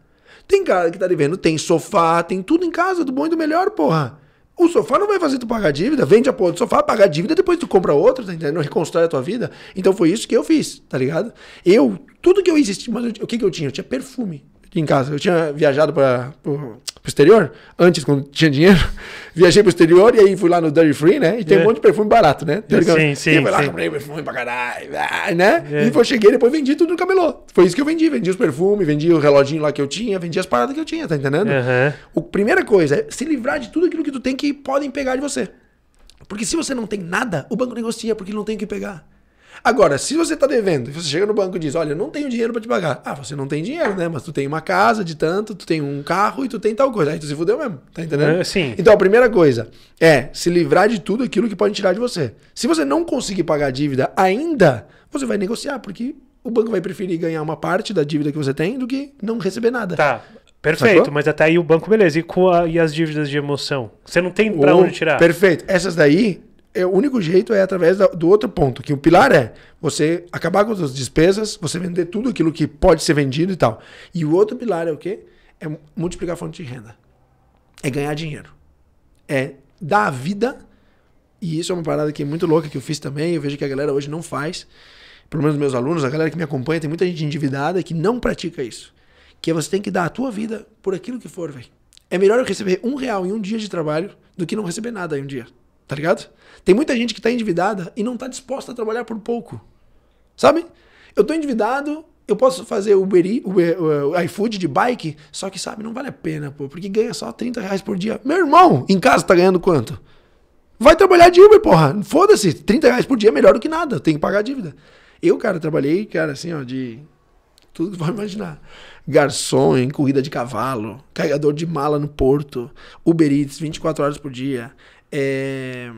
Tem cara que tá devendo, tem sofá, tem tudo em casa, do bom e do melhor, porra. O sofá não vai fazer tu pagar dívida, vende a porra do sofá, paga a dívida, depois tu compra outro, tá entendendo? Reconstrói a tua vida. Então foi isso que eu fiz, tá ligado? Eu, tudo que eu existi, mas eu, o que, que eu tinha? Eu tinha perfume aqui em casa. Eu tinha viajado para o exterior, antes, quando tinha dinheiro. Viajei para o exterior e aí fui lá no Dairy Free, né? E tem é. um monte de perfume barato, né? Sim, sim, sim. E eu fui lá, sim. comprei perfume pra caralho, né? É. E depois cheguei, depois vendi tudo no camelô. Foi isso que eu vendi. Vendi os perfumes, vendi o reloginho lá que eu tinha, vendi as paradas que eu tinha, tá entendendo? Uhum. O, primeira coisa é se livrar de tudo aquilo que tu tem que podem pegar de você. Porque se você não tem nada, o banco negocia porque não tem o que pegar. Agora, se você está devendo, você chega no banco e diz, olha, eu não tenho dinheiro para te pagar. Ah, você não tem dinheiro, né? Mas tu tem uma casa de tanto, tu tem um carro e tu tem tal coisa. Aí tu se fudeu mesmo, tá entendendo? É, sim. Então a primeira coisa é se livrar de tudo aquilo que pode tirar de você. Se você não conseguir pagar a dívida ainda, você vai negociar, porque o banco vai preferir ganhar uma parte da dívida que você tem do que não receber nada. Tá. Perfeito, Sacou? mas até aí o banco, beleza. E, a, e as dívidas de emoção? Você não tem para oh, onde tirar. Perfeito. Essas daí é, o único jeito é através da, do outro ponto, que o pilar é você acabar com as despesas, você vender tudo aquilo que pode ser vendido e tal. E o outro pilar é o quê? É multiplicar a fonte de renda. É ganhar dinheiro. É dar a vida. E isso é uma parada que é muito louca que eu fiz também. Eu vejo que a galera hoje não faz. Pelo menos meus alunos, a galera que me acompanha, tem muita gente endividada que não pratica isso. Que é você tem que dar a tua vida por aquilo que for, velho. É melhor eu receber um real em um dia de trabalho do que não receber nada em um dia. Tá ligado? Tem muita gente que tá endividada e não tá disposta a trabalhar por pouco. Sabe? Eu tô endividado, eu posso fazer Uber, Uber, Uber, uh, iFood de bike, só que, sabe, não vale a pena, pô, porque ganha só 30 reais por dia. Meu irmão, em casa tá ganhando quanto? Vai trabalhar de Uber, porra. Foda-se, 30 reais por dia é melhor do que nada, tem que pagar a dívida. Eu, cara, trabalhei, cara, assim, ó, de tudo que vai imaginar. Garçom em corrida de cavalo, carregador de mala no porto, Uber Eats 24 horas por dia, é,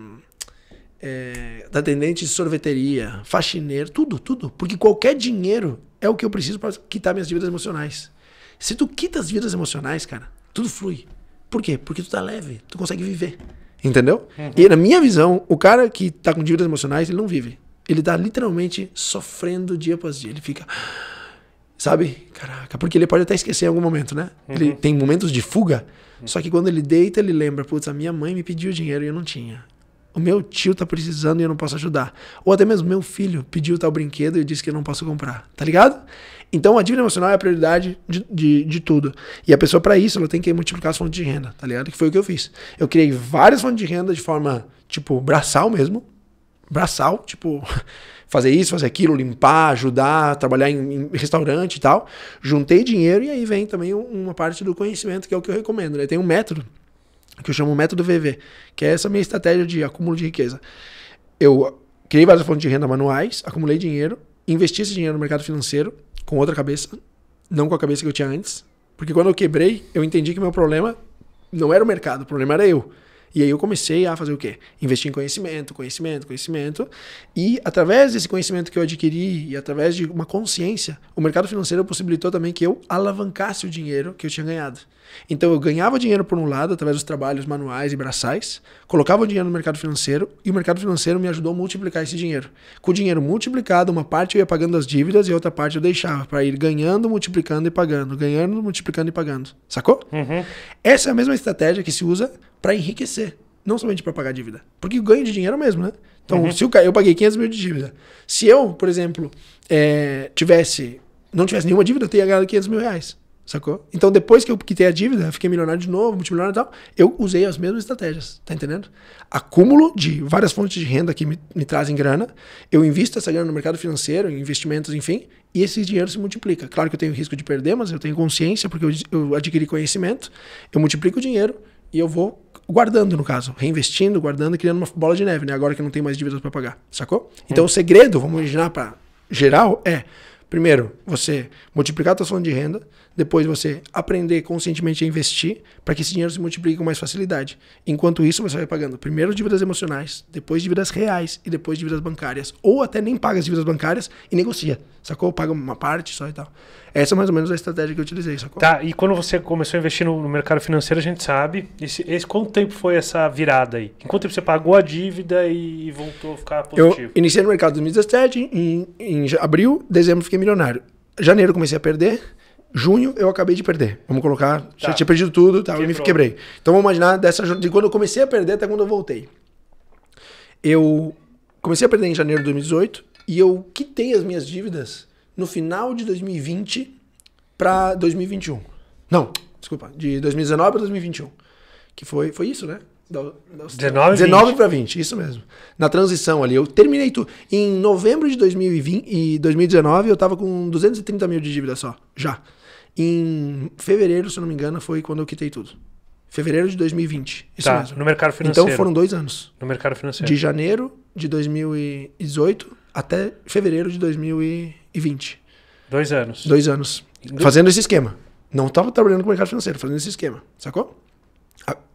é, atendente de sorveteria, faxineiro, tudo, tudo. Porque qualquer dinheiro é o que eu preciso para quitar minhas dívidas emocionais. Se tu quita as dívidas emocionais, cara, tudo flui. Por quê? Porque tu tá leve, tu consegue viver. Entendeu? Uhum. E na minha visão, o cara que tá com dívidas emocionais, ele não vive. Ele tá literalmente sofrendo dia após dia. Ele fica. Sabe? Caraca, porque ele pode até esquecer em algum momento, né? Uhum. Ele tem momentos de fuga, uhum. só que quando ele deita, ele lembra: putz, a minha mãe me pediu dinheiro e eu não tinha. O meu tio tá precisando e eu não posso ajudar. Ou até mesmo meu filho pediu tal brinquedo e eu disse que eu não posso comprar. Tá ligado? Então a dívida emocional é a prioridade de, de, de tudo. E a pessoa, para isso, ela tem que multiplicar as fontes de renda, tá ligado? Que foi o que eu fiz. Eu criei várias fontes de renda de forma, tipo, braçal mesmo. Braçal, tipo. fazer isso, fazer aquilo, limpar, ajudar, trabalhar em, em restaurante e tal. Juntei dinheiro e aí vem também uma parte do conhecimento, que é o que eu recomendo. Né? Tem um método, que eu chamo método VV, que é essa minha estratégia de acúmulo de riqueza. Eu criei várias fontes de renda manuais, acumulei dinheiro, investi esse dinheiro no mercado financeiro com outra cabeça, não com a cabeça que eu tinha antes. Porque quando eu quebrei, eu entendi que meu problema não era o mercado, o problema era eu. E aí eu comecei a fazer o quê? Investir em conhecimento, conhecimento, conhecimento. E através desse conhecimento que eu adquiri e através de uma consciência, o mercado financeiro possibilitou também que eu alavancasse o dinheiro que eu tinha ganhado. Então eu ganhava dinheiro por um lado, através dos trabalhos manuais e braçais, colocava o dinheiro no mercado financeiro e o mercado financeiro me ajudou a multiplicar esse dinheiro. Com o dinheiro multiplicado, uma parte eu ia pagando as dívidas e outra parte eu deixava para ir ganhando, multiplicando e pagando, ganhando, multiplicando e pagando. Sacou? Uhum. Essa é a mesma estratégia que se usa para enriquecer, não somente para pagar dívida. Porque o ganho de dinheiro é o mesmo, né? Então, uhum. se eu, eu paguei 500 mil de dívida. Se eu, por exemplo, é, tivesse não tivesse nenhuma dívida, eu teria ganhado 500 mil reais. Sacou? Então, depois que eu quitei a dívida, fiquei milionário de novo, multimilionário e tal, eu usei as mesmas estratégias, tá entendendo? Acúmulo de várias fontes de renda que me, me trazem grana, eu invisto essa grana no mercado financeiro, em investimentos, enfim, e esse dinheiro se multiplica. Claro que eu tenho risco de perder, mas eu tenho consciência, porque eu, eu adquiri conhecimento, eu multiplico o dinheiro e eu vou guardando, no caso, reinvestindo, guardando, criando uma bola de neve, né? Agora que não tem mais dívidas para pagar, sacou? Então, hum. o segredo, vamos imaginar para geral, é, primeiro, você multiplicar a tua fonte de renda, depois você aprender conscientemente a investir para que esse dinheiro se multiplique com mais facilidade. Enquanto isso, você vai pagando primeiro dívidas emocionais, depois dívidas reais e depois dívidas bancárias. Ou até nem paga as dívidas bancárias e negocia. Sacou? Paga uma parte só e tal. Essa é mais ou menos a estratégia que eu utilizei, sacou? Tá, e quando você começou a investir no, no mercado financeiro, a gente sabe. Esse, esse, quanto tempo foi essa virada aí? Em quanto tempo você pagou a dívida e voltou a ficar positivo? Eu iniciei no mercado em 2017, em, em abril, dezembro fiquei milionário. Janeiro comecei a perder junho eu acabei de perder. Vamos colocar, tá. já tinha perdido tudo, tá, eu me quebrei. Então vamos imaginar dessa de quando eu comecei a perder até quando eu voltei. Eu comecei a perder em janeiro de 2018 e eu quitei as minhas dívidas no final de 2020 para 2021. Não, desculpa, de 2019 para 2021. Que foi, foi isso, né? Da, da 19, 19 para 20, isso mesmo. Na transição ali, eu terminei tudo. Em novembro de 2020 e 2019, eu tava com 230 mil de dívida só, já. Em fevereiro, se não me engano, foi quando eu quitei tudo. Fevereiro de 2020. Isso tá, mesmo. No mercado então, financeiro. Então foram dois anos. No mercado financeiro. De janeiro de 2018 até fevereiro de 2020. Dois anos. Dois anos. Do... Fazendo esse esquema. Não estava trabalhando com o mercado financeiro, fazendo esse esquema. Sacou?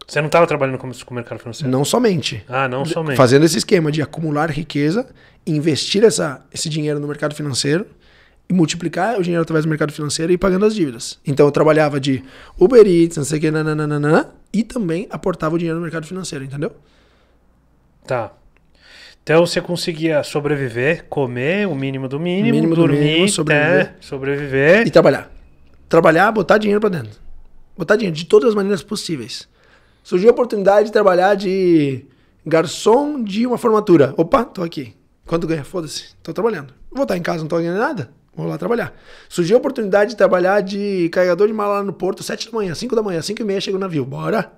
Você não estava trabalhando com, o mercado financeiro? Não somente. Ah, não somente. Fazendo esse esquema de acumular riqueza, investir essa, esse dinheiro no mercado financeiro e multiplicar o dinheiro através do mercado financeiro e pagando as dívidas. Então eu trabalhava de Uber Eats, não sei o que, nananana, e também aportava o dinheiro no mercado financeiro, entendeu? Tá. Então você conseguia sobreviver, comer o mínimo do mínimo, mínimo dormir, do mínimo, sobreviver. sobreviver. E trabalhar. Trabalhar, botar dinheiro para dentro. Botar dinheiro de todas as maneiras possíveis. Surgiu a oportunidade de trabalhar de garçom de uma formatura. Opa, tô aqui. Quanto ganha? Foda-se, tô trabalhando. Vou estar em casa, não tô ganhando nada. Vou lá trabalhar. Surgiu a oportunidade de trabalhar de carregador de mala lá no porto, 7 da manhã, 5 da manhã, 5 e meia chega o navio. Bora!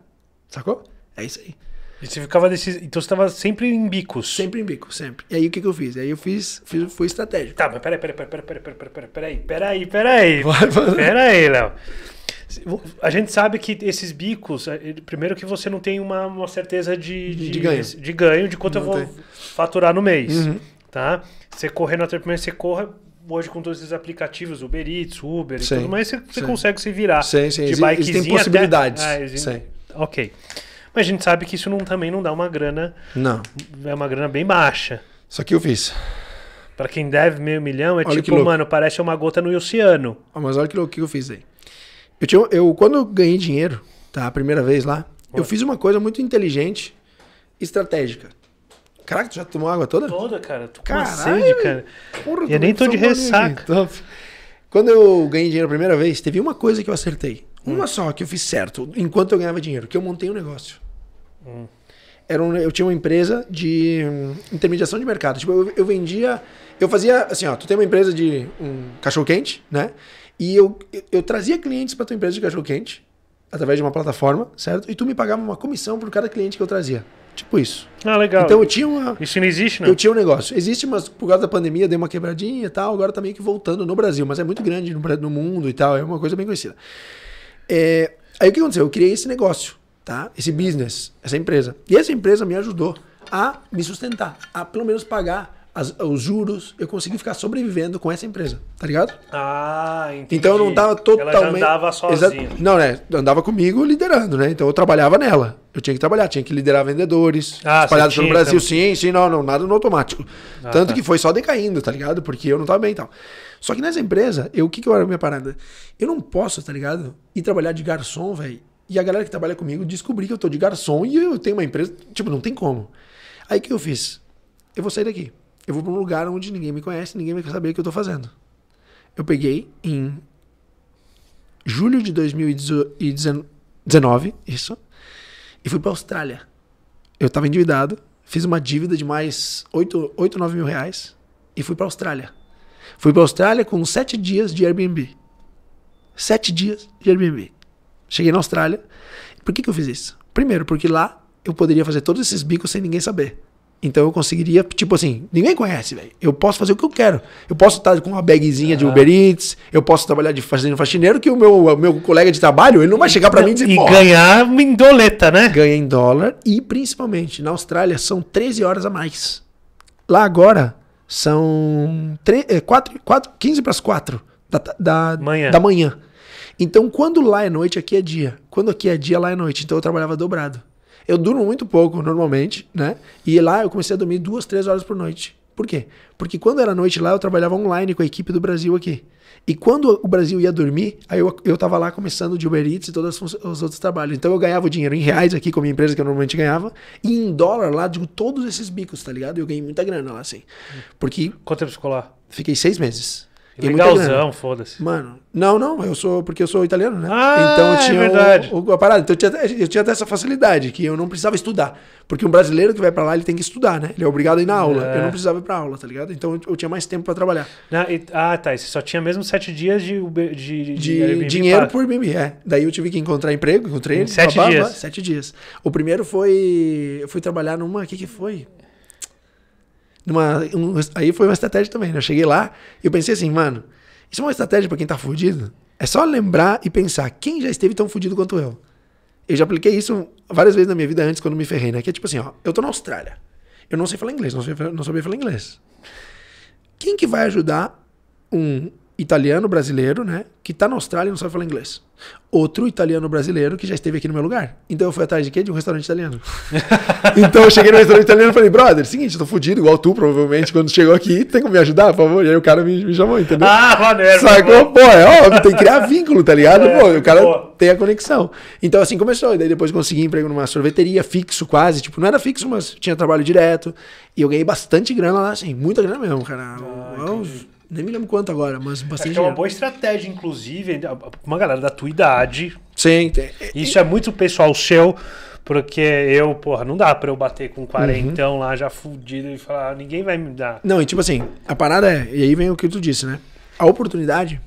Sacou? É isso aí. E você ficava desse... Então você estava sempre em bicos. Sempre em bico, sempre. E aí o que, que eu fiz? Aí eu fiz, fiz fui estratégico. Tá, mas peraí, peraí, peraí, peraí, peraí, peraí, peraí, peraí, peraí. Peraí, peraí Léo. A gente sabe que esses bicos, eh, primeiro que você não tem uma, uma certeza de, de, de, ganho. de ganho, de quanto não eu vou tem. faturar no mês. Uhum. Tá? Você correndo atrás, primeiro você corra, hoje com todos esses aplicativos, Uber Eats, Uber sim, e tudo mais, você, você consegue se virar. Sim, sim. De bikezinha tem possibilidades. Até... Ah, existe... Ok. Mas a gente sabe que isso não, também não dá uma grana. Não. É uma grana bem baixa. Isso aqui eu fiz. Para quem deve meio milhão, é olha tipo, mano, parece uma gota no oceano. Oh, mas olha que louco que eu fiz aí. Eu, tinha, eu quando eu ganhei dinheiro, tá? A primeira vez lá, eu fiz uma coisa muito inteligente, estratégica. Caraca, tu já tomou água toda? Toda, cara. Tô com Caralho, sede, cara. Porra, eu nem tô de ressaca. Então, quando eu ganhei dinheiro a primeira vez, teve uma coisa que eu acertei. Uma só que eu fiz certo enquanto eu ganhava dinheiro, que eu montei um negócio. Hum. Era um, eu tinha uma empresa de hum, intermediação de mercado. Tipo, eu, eu vendia. Eu fazia assim, ó, tu tem uma empresa de um cachorro-quente, né? E eu, eu, eu trazia clientes para tua empresa de cachorro-quente através de uma plataforma, certo? E tu me pagava uma comissão por cada cliente que eu trazia. Tipo isso. Ah, legal. Então eu tinha uma. Isso não existe, não? Eu tinha um negócio. Existe, mas por causa da pandemia deu uma quebradinha e tal. Agora tá meio que voltando no Brasil, mas é muito grande no, no mundo e tal. É uma coisa bem conhecida. É, aí o que aconteceu? Eu criei esse negócio, tá? Esse business, essa empresa. E essa empresa me ajudou a me sustentar, a pelo menos pagar as, os juros, eu consegui ficar sobrevivendo com essa empresa, tá ligado? Ah, entendi. Então eu não tava totalmente. Ela andava sozinha. Não, né? Andava comigo liderando, né? Então eu trabalhava nela. Eu tinha que trabalhar, tinha que liderar vendedores, ah, espalhado pelo Brasil. Também. Sim, sim, não, não, nada no automático. Ah, Tanto tá. que foi só decaindo, tá ligado? Porque eu não tava bem e tal. Só que nessa empresa, eu, o que, que eu era a minha parada? Eu não posso, tá ligado? Ir trabalhar de garçom, velho. E a galera que trabalha comigo descobrir que eu tô de garçom e eu tenho uma empresa. Tipo, não tem como. Aí o que eu fiz? Eu vou sair daqui eu vou para um lugar onde ninguém me conhece, ninguém vai saber o que eu estou fazendo. Eu peguei em julho de 2019, isso, e fui para Austrália. Eu estava endividado, fiz uma dívida de mais 8, 8 9 mil reais e fui para Austrália. Fui para Austrália com sete dias de Airbnb. Sete dias de Airbnb. Cheguei na Austrália. Por que, que eu fiz isso? Primeiro, porque lá eu poderia fazer todos esses bicos sem ninguém saber. Então eu conseguiria, tipo assim, ninguém conhece, velho. Eu posso fazer o que eu quero. Eu posso estar com uma bagzinha de Uber Eats, eu posso trabalhar de fazendo faxineiro, que o meu, o meu colega de trabalho, ele não vai chegar para mim e dizer, E ganhar em doleta, né? Ganha em dólar e principalmente na Austrália são 13 horas a mais. Lá agora são 3, 4, 4, 15 para as 4 da, da, manhã. da manhã. Então quando lá é noite, aqui é dia. Quando aqui é dia, lá é noite. Então eu trabalhava dobrado. Eu durmo muito pouco normalmente, né? E lá eu comecei a dormir duas, três horas por noite. Por quê? Porque quando era noite lá, eu trabalhava online com a equipe do Brasil aqui. E quando o Brasil ia dormir, aí eu, eu tava lá começando de Uber Eats e todos os outros trabalhos. Então eu ganhava o dinheiro em reais aqui com a minha empresa, que eu normalmente ganhava, e em dólar lá, digo, todos esses bicos, tá ligado? Eu ganhei muita grana lá, assim. Porque. Quanto tempo ficou lá? Fiquei seis meses. Legalzão, foda-se. Mano, não, não, eu sou, porque eu sou italiano, né? Ah, então é tinha é verdade. O, o, a parada. Então eu tinha, eu tinha até essa facilidade, que eu não precisava estudar. Porque um brasileiro que vai pra lá, ele tem que estudar, né? Ele é obrigado a ir na aula. É. Eu não é. precisava ir pra aula, tá ligado? Então eu, eu tinha mais tempo pra trabalhar. e, ah, tá. E você só tinha mesmo sete dias de de, de, dinheiro para... por mim, é. Daí eu tive que encontrar emprego, encontrei em Sete babá, dias. Babá, sete dias. O primeiro foi. Eu fui trabalhar numa. O que que foi? Numa, um, aí foi uma estratégia também, né? Eu cheguei lá e eu pensei assim, mano, isso é uma estratégia para quem tá fudido? É só lembrar e pensar, quem já esteve tão fudido quanto eu? Eu já apliquei isso várias vezes na minha vida antes, quando me ferrei, né? Que é tipo assim, ó, eu tô na Austrália. Eu não sei falar inglês, não, não sabia falar inglês. Quem que vai ajudar um italiano brasileiro, né, que tá na Austrália e não sabe falar inglês. Outro italiano brasileiro que já esteve aqui no meu lugar. Então eu fui atrás de quê? De um restaurante italiano. então eu cheguei no restaurante italiano e falei, brother, seguinte, eu tô fudido, igual tu, provavelmente, quando chegou aqui, tem como me ajudar, por favor? E aí o cara me, me chamou, entendeu? Ah, maneiro. Sacou? Pô, é óbvio, tem que criar vínculo, tá ligado? É, pô, o cara tem a conexão. Então assim começou, e daí depois consegui emprego numa sorveteria, fixo quase, tipo, não era fixo, mas tinha trabalho direto. E eu ganhei bastante grana lá, assim, muita grana mesmo, cara. Ah, nem me lembro quanto agora, mas bastante. Acho que é uma boa estratégia, inclusive, uma galera da tua idade. Sim, tem. Isso é muito pessoal seu. Porque eu, porra, não dá pra eu bater com 40 uhum. lá já fudido e falar, ah, ninguém vai me dar. Não, e tipo assim, a parada é, e aí vem o que tu disse, né? A oportunidade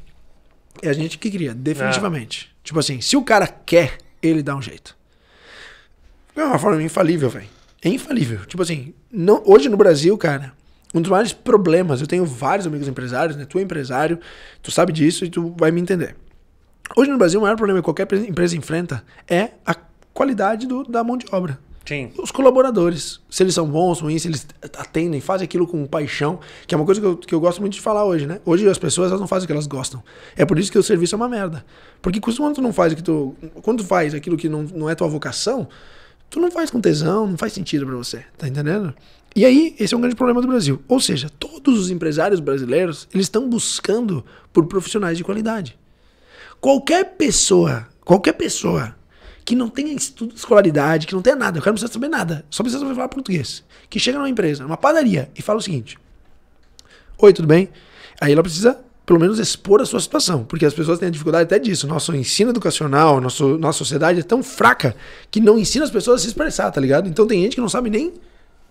é a gente que cria, definitivamente. É. Tipo assim, se o cara quer, ele dá um jeito. É uma forma infalível, velho. É infalível. Tipo assim, não, hoje no Brasil, cara, um dos maiores problemas, eu tenho vários amigos empresários, né? Tu é empresário, tu sabe disso e tu vai me entender. Hoje no Brasil, o maior problema que qualquer empresa enfrenta é a qualidade do, da mão de obra. Sim. Os colaboradores, se eles são bons, ruins, se eles atendem, fazem aquilo com paixão, que é uma coisa que eu, que eu gosto muito de falar hoje, né? Hoje as pessoas elas não fazem o que elas gostam. É por isso que o serviço é uma merda. Porque quando tu não faz o que tu. Quando tu faz aquilo que não, não é tua vocação, tu não faz com tesão, não faz sentido para você. Tá entendendo? E aí, esse é um grande problema do Brasil. Ou seja, todos os empresários brasileiros, eles estão buscando por profissionais de qualidade. Qualquer pessoa, qualquer pessoa que não tenha estudo de escolaridade, que não tenha nada, eu quero não precisa saber nada, só precisa saber falar português, que chega numa empresa, numa padaria e fala o seguinte: "Oi, tudo bem?" Aí ela precisa pelo menos expor a sua situação, porque as pessoas têm a dificuldade até disso. Nosso ensino educacional, nosso, nossa sociedade é tão fraca que não ensina as pessoas a se expressar, tá ligado? Então tem gente que não sabe nem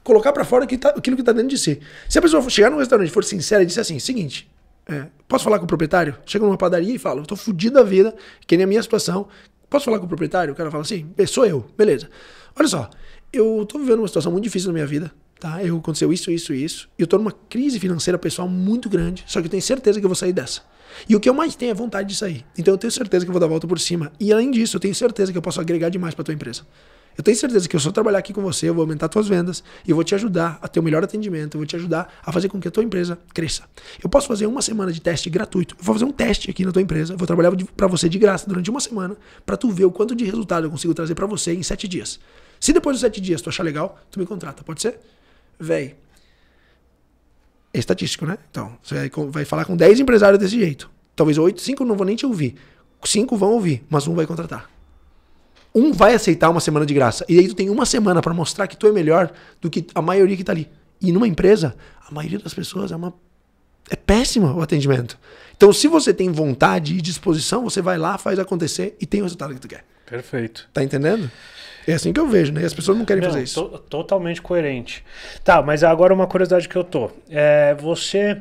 colocar para fora tá, aquilo que está tá dentro de si. Se a pessoa chegar num restaurante e for sincera e disser assim, seguinte, é, posso falar com o proprietário? Chega numa padaria e fala, eu tô fudido da vida, que nem a minha situação. Posso falar com o proprietário? O cara fala assim, é, sou eu, beleza. Olha só, eu tô vivendo uma situação muito difícil na minha vida, tá? Eu aconteceu isso, isso e isso. Eu tô numa crise financeira pessoal muito grande, só que eu tenho certeza que eu vou sair dessa. E o que eu mais tenho é vontade de sair. Então eu tenho certeza que eu vou dar a volta por cima. E além disso, eu tenho certeza que eu posso agregar demais para tua empresa. Eu tenho certeza que eu só trabalhar aqui com você, eu vou aumentar suas vendas e eu vou te ajudar a ter o um melhor atendimento, eu vou te ajudar a fazer com que a tua empresa cresça. Eu posso fazer uma semana de teste gratuito. Eu vou fazer um teste aqui na tua empresa, vou trabalhar para você de graça durante uma semana para tu ver o quanto de resultado eu consigo trazer para você em sete dias. Se depois dos sete dias tu achar legal, tu me contrata, pode ser? Véi. É estatístico, né? Então, você vai falar com 10 empresários desse jeito. Talvez oito, cinco não vão nem te ouvir. cinco vão ouvir, mas um vai contratar um vai aceitar uma semana de graça. E aí tu tem uma semana para mostrar que tu é melhor do que a maioria que tá ali. E numa empresa, a maioria das pessoas é uma é péssima o atendimento. Então, se você tem vontade e disposição, você vai lá, faz acontecer e tem o resultado que tu quer. Perfeito. Tá entendendo? É assim que eu vejo, né? As pessoas não querem não, fazer isso. totalmente coerente. Tá, mas agora uma curiosidade que eu tô. É, você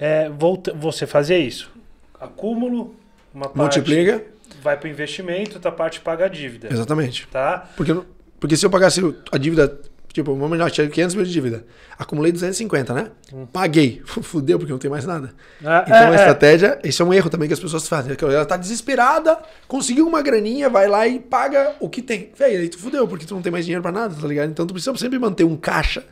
é, volta, você fazia isso? Acúmulo, uma parte... Multiplica vai para o investimento, outra parte paga a dívida. Exatamente. Tá? Porque, porque se eu pagasse a dívida, tipo, vamos imaginar, tinha 500 mil de dívida. Acumulei 250, né? Hum. Paguei. Fudeu, porque não tem mais nada. É, então é, a é. estratégia, é. esse é um erro também que as pessoas fazem. Ela tá desesperada, conseguiu uma graninha, vai lá e paga o que tem. Véi, aí tu fudeu, porque tu não tem mais dinheiro para nada, tá ligado? Então tu precisa sempre manter um caixa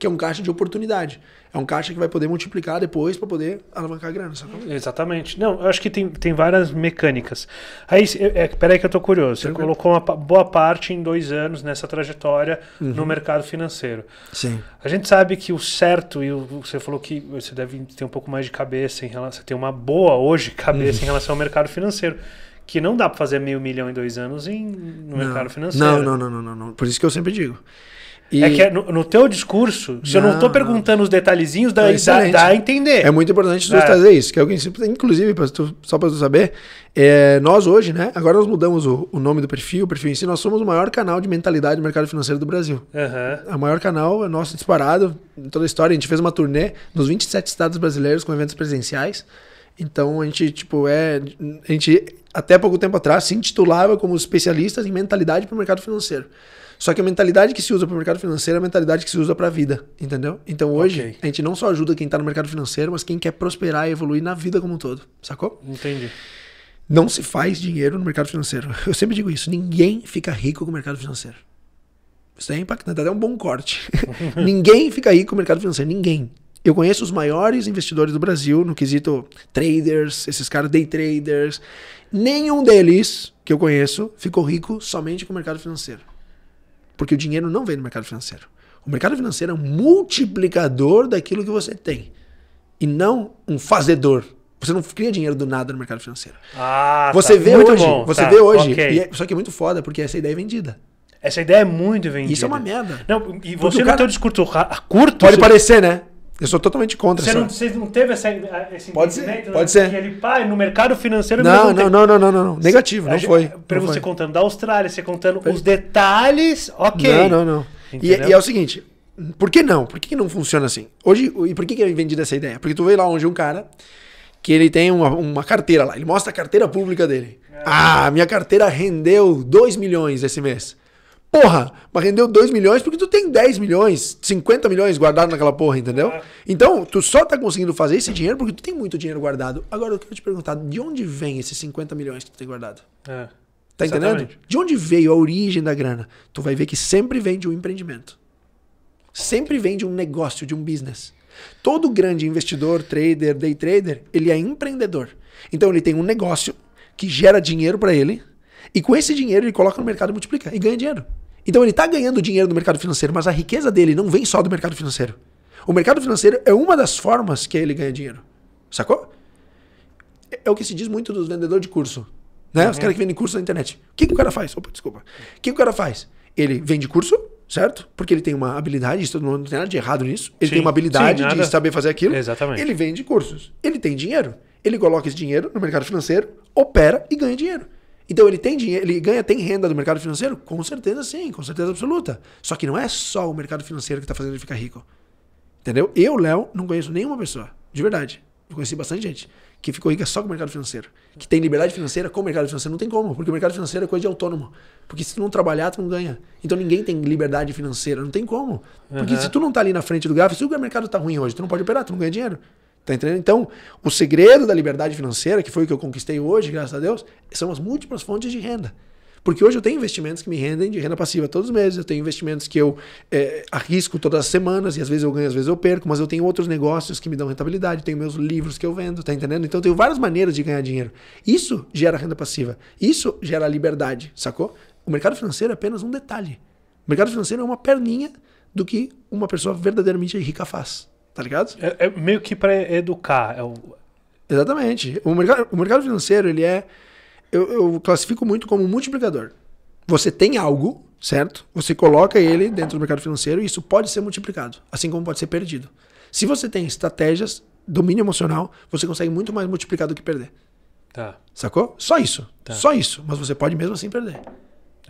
que é um caixa de oportunidade. É um caixa que vai poder multiplicar depois para poder alavancar a grana. Sabe? Exatamente. Não, eu acho que tem, tem várias mecânicas. Aí, é, é, peraí que eu tô curioso. Tranquilo. Você colocou uma boa parte em dois anos nessa trajetória uhum. no mercado financeiro. Sim. A gente sabe que o certo, e o, você falou que você deve ter um pouco mais de cabeça em relação. Você tem uma boa hoje cabeça uhum. em relação ao mercado financeiro que não dá para fazer meio milhão em dois anos em, no não, mercado financeiro. Não, não, não, não, não, Por isso que eu sempre digo. E... É que é no, no teu discurso, não, se eu não estou perguntando não. os detalhezinhos, dá, dá, dá, a entender. É muito importante tu é. trazer isso, que é alguém inclusive, pra tu, só para tu saber, é, nós hoje, né? Agora nós mudamos o, o, nome do perfil, o perfil em si, nós somos o maior canal de mentalidade do mercado financeiro do Brasil. Uhum. O maior canal é nosso disparado, em toda a história. A gente fez uma turnê nos 27 estados brasileiros com eventos presenciais. Então a gente, tipo, é. A gente, até pouco tempo atrás, se intitulava como especialistas em mentalidade para o mercado financeiro. Só que a mentalidade que se usa para o mercado financeiro é a mentalidade que se usa para a vida, entendeu? Então hoje okay. a gente não só ajuda quem está no mercado financeiro, mas quem quer prosperar e evoluir na vida como um todo, sacou? Entendi. Não se faz dinheiro no mercado financeiro. Eu sempre digo isso: ninguém fica rico com o mercado financeiro. Isso é impactante, até um bom corte. ninguém fica rico com o mercado financeiro, ninguém. Eu conheço os maiores investidores do Brasil no quesito traders, esses caras day traders. Nenhum deles que eu conheço ficou rico somente com o mercado financeiro. Porque o dinheiro não vem no mercado financeiro. O mercado financeiro é um multiplicador daquilo que você tem e não um fazedor. Você não cria dinheiro do nada no mercado financeiro. Ah, tá. você tá. vê muito hoje, bom. você tá. vê hoje, okay. é, só que é muito foda porque essa ideia é vendida. Essa ideia é muito vendida. Isso é uma merda. Não, e você não cara... teu discurso curto... Pode você... parecer, né? Eu sou totalmente contra isso. Você não, vocês não teve essa, eh, esse pode ser, né? pode né? ser. Que ele, pai, no mercado financeiro... Não, não, não, não, não, não, não, Negativo, não foi. Para você foi. contando da Austrália, você contando foi. os detalhes, ok. Não, não, não. E, e, é o seguinte, por que não? Por que não funciona assim? Hoje, e por que é vendida essa ideia? Porque tu veio lá onde um cara que ele tem uma, uma carteira lá, ele mostra a carteira pública dele. É. Ah, minha carteira rendeu 2 milhões esse mês. Porra, mas rendeu 2 milhões porque tu tem 10 milhões, 50 milhões guardado naquela porra, entendeu? É. Então, tu só tá conseguindo fazer esse dinheiro porque tu tem muito dinheiro guardado. Agora eu quero te perguntar, de onde vem esses 50 milhões que tu tem guardado? É. Tá Exatamente. entendendo? De onde veio a origem da grana? Tu vai ver que sempre vem de um empreendimento. Sempre vem de um negócio, de um business. Todo grande investidor, trader, day trader, ele é empreendedor. Então ele tem um negócio que gera dinheiro para ele e com esse dinheiro ele coloca no mercado e multiplica e ganha dinheiro. Então ele está ganhando dinheiro no mercado financeiro, mas a riqueza dele não vem só do mercado financeiro. O mercado financeiro é uma das formas que ele ganha dinheiro. Sacou? É, é o que se diz muito dos vendedores de curso. Né? Uhum. Os caras que vendem curso na internet. O que, que o cara faz? Opa, desculpa. O que, que o cara faz? Ele vende curso, certo? Porque ele tem uma habilidade, isso não tem nada de errado nisso. Ele sim, tem uma habilidade sim, de saber fazer aquilo. Exatamente. Ele vende cursos. Ele tem dinheiro. Ele coloca esse dinheiro no mercado financeiro, opera e ganha dinheiro. Então ele tem dinheiro, ele ganha, tem renda do mercado financeiro? Com certeza sim, com certeza absoluta. Só que não é só o mercado financeiro que está fazendo ele ficar rico. Entendeu? Eu, Léo, não conheço nenhuma pessoa, de verdade. Eu conheci bastante gente que ficou rica só com o mercado financeiro. Que tem liberdade financeira com o mercado financeiro. Não tem como, porque o mercado financeiro é coisa de autônomo. Porque se tu não trabalhar, tu não ganha. Então ninguém tem liberdade financeira, não tem como. Porque uhum. se tu não tá ali na frente do gráfico, se o mercado tá ruim hoje, tu não pode operar, tu não ganha dinheiro. Tá entendendo? Então, o segredo da liberdade financeira, que foi o que eu conquistei hoje, graças a Deus, são as múltiplas fontes de renda. Porque hoje eu tenho investimentos que me rendem de renda passiva todos os meses, eu tenho investimentos que eu é, arrisco todas as semanas, e às vezes eu ganho, às vezes eu perco, mas eu tenho outros negócios que me dão rentabilidade, tenho meus livros que eu vendo, tá entendendo? Então eu tenho várias maneiras de ganhar dinheiro. Isso gera renda passiva, isso gera liberdade, sacou? O mercado financeiro é apenas um detalhe. O mercado financeiro é uma perninha do que uma pessoa verdadeiramente rica faz tá ligado? É, é meio que para educar. É o... Exatamente. O mercado, o mercado financeiro, ele é. Eu, eu classifico muito como multiplicador. Você tem algo, certo? Você coloca ele dentro do mercado financeiro e isso pode ser multiplicado, assim como pode ser perdido. Se você tem estratégias, domínio emocional, você consegue muito mais multiplicar do que perder. Tá. Sacou? Só isso. Tá. Só isso. Mas você pode mesmo assim perder.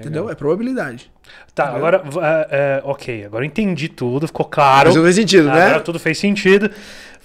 Entendeu? É probabilidade. Tá, entendeu? agora. Uh, uh, ok, agora entendi tudo, ficou claro. Mas fez sentido, né? Agora tudo fez sentido.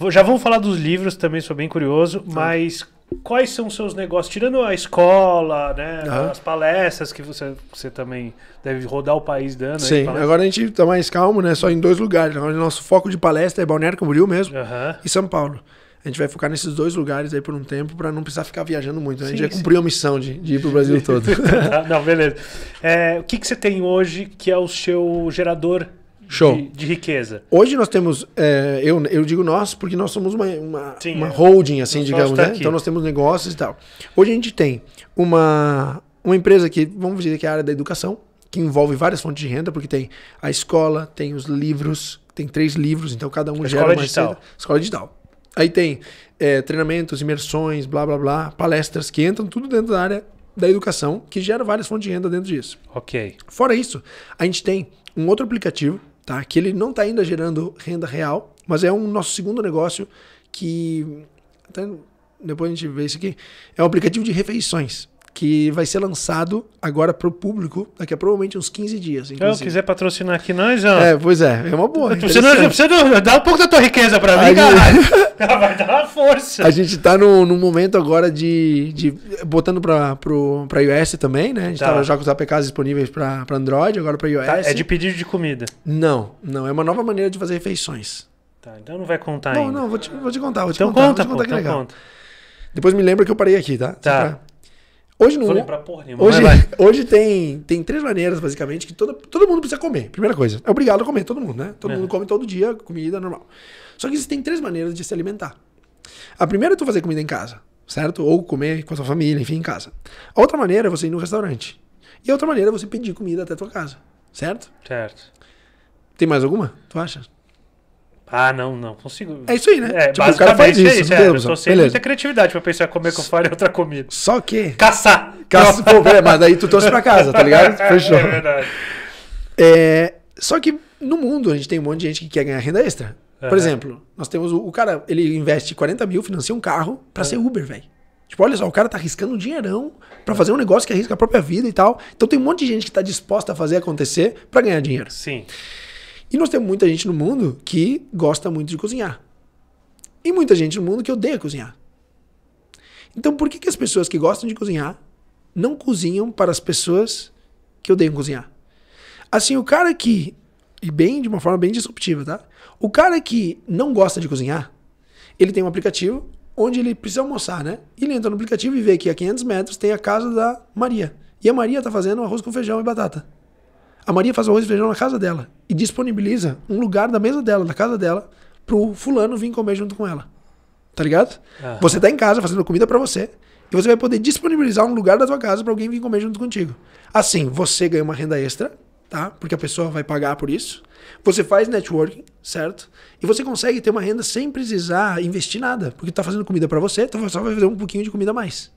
Já vamos falar dos livros também, sou bem curioso, tá. mas quais são os seus negócios? Tirando a escola, né? Uhum. As palestras que você, você também deve rodar o país dando. Sim, aí, agora a gente tá mais calmo, né? Só em dois lugares. Nosso foco de palestra é Balneário Camboriú mesmo uhum. e São Paulo a gente vai focar nesses dois lugares aí por um tempo para não precisar ficar viajando muito. Né? Sim, a gente já cumpriu a missão de, de ir para o Brasil todo. não, beleza. É, o que, que você tem hoje que é o seu gerador Show. De, de, riqueza. Hoje nós temos, é, eu, eu digo nós, porque nós somos uma, uma, Sim, uma é. holding, assim, digamos, né? Então nós temos negócios e tal. Hoje a gente tem uma, uma empresa que, vamos dizer que é a área da educação, que envolve várias fontes de renda, porque tem a escola, tem os livros, tem três livros, então cada um a gera uma digital. Escola digital. Aí tem é, treinamentos, imersões, blá blá blá, palestras que entram tudo dentro da área da educação, que gera várias fontes de renda dentro disso. Ok. Fora isso, a gente tem um outro aplicativo, tá? Que ele não está ainda gerando renda real, mas é um nosso segundo negócio que. Até depois a gente vê isso aqui. É um aplicativo de refeições que vai ser lançado agora para o público daqui a provavelmente uns 15 dias. Então, inclusive. Eu quiser patrocinar aqui nós, ó. É, pois é, é uma boa. Você não, você dá um pouco da tua riqueza para mim, caralho. Gente... vai dar uma força. A gente tá num, momento agora de, de botando para para iOS também, né? A gente tá. tava já com os APKs disponíveis para Android, agora para tá, iOS. Tá, é de pedido de comida. Não, não, é uma nova maneira de fazer refeições. Tá, então não vai contar não, ainda. Não, não, vou te, vou te contar, vou te então contar. Conta, vou te contar pô, então legal. conta. Depois me lembra que eu parei aqui, tá? Tá. Hoje não. Vou lembrar né? porra nenhuma. Hoje, vai, vai. hoje tem, tem três maneiras, basicamente, que todo, todo mundo precisa comer. Primeira coisa, é obrigado a comer, todo mundo, né? Todo é. mundo come todo dia, comida normal. Só que existem três maneiras de se alimentar. A primeira é tu fazer comida em casa, certo? Ou comer com a sua família, enfim, em casa. A outra maneira é você ir no restaurante. E a outra maneira é você pedir comida até a tua casa, certo? Certo. Tem mais alguma? Tu acha? Ah, não, não consigo. É isso aí, né? É, tipo, o cara faz isso. É isso é, eu tô sem Beleza. muita criatividade pra pensar como é que eu faria outra comida. Só que. Caçar! Caça, pô, mas daí tu trouxe pra casa, tá ligado? É Fechou. É verdade. É, só que no mundo a gente tem um monte de gente que quer ganhar renda extra. Uhum. Por exemplo, nós temos o, o, cara, ele investe 40 mil, financia um carro pra uhum. ser Uber, velho. Tipo, olha só, o cara tá arriscando um dinheirão para fazer um negócio que arrisca a própria vida e tal. Então tem um monte de gente que tá disposta a fazer acontecer para ganhar dinheiro. Sim. E nós temos muita gente no mundo que gosta muito de cozinhar. E muita gente no mundo que odeia cozinhar. Então, por que, que as pessoas que gostam de cozinhar não cozinham para as pessoas que odeiam cozinhar? Assim, o cara que. E bem, de uma forma bem disruptiva, tá? O cara que não gosta de cozinhar, ele tem um aplicativo onde ele precisa almoçar, né? Ele entra no aplicativo e vê que a 500 metros tem a casa da Maria. E a Maria tá fazendo arroz com feijão e batata. A Maria faz arroz e feijão na casa dela e disponibiliza um lugar da mesa dela, da casa dela, pro fulano vir comer junto com ela. Tá ligado? Uhum. Você tá em casa fazendo comida para você e você vai poder disponibilizar um lugar da sua casa para alguém vir comer junto contigo. Assim, você ganha uma renda extra, tá? Porque a pessoa vai pagar por isso. Você faz networking, certo? E você consegue ter uma renda sem precisar investir nada, porque tá fazendo comida para você, então você só vai fazer um pouquinho de comida a mais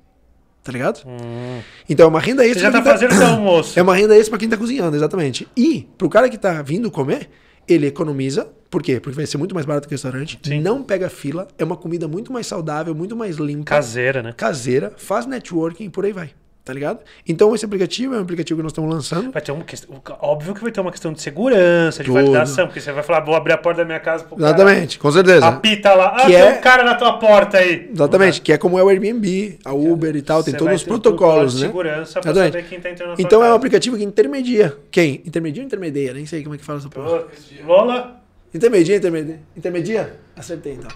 tá ligado? Hum. Então é uma renda extra. Você já tá tá... fazendo seu almoço. É uma renda extra pra quem tá cozinhando, exatamente. E pro cara que tá vindo comer, ele economiza. Por quê? Porque vai ser muito mais barato que o restaurante. Sim. Não pega fila. É uma comida muito mais saudável, muito mais limpa. Caseira, né? Caseira. Faz networking e por aí vai tá ligado? Então esse aplicativo é um aplicativo que nós estamos lançando. Vai ter uma questão, óbvio que vai ter uma questão de segurança, de Tudo. validação, porque você vai falar, vou abrir a porta da minha casa. Pro Exatamente, cara, com certeza. Apita tá lá, ah, que tem é... um cara na tua porta aí. Exatamente, que é como é o Airbnb, a Uber e tal, tem todos os protocolos, né? De segurança pra Exatamente. saber quem tá entrando na Então casa. é um aplicativo que intermedia. Quem? Intermedia ou intermedia? Nem sei como é que fala essa porra. Lola? Intermedia, intermedia. Intermedia? Acertei então.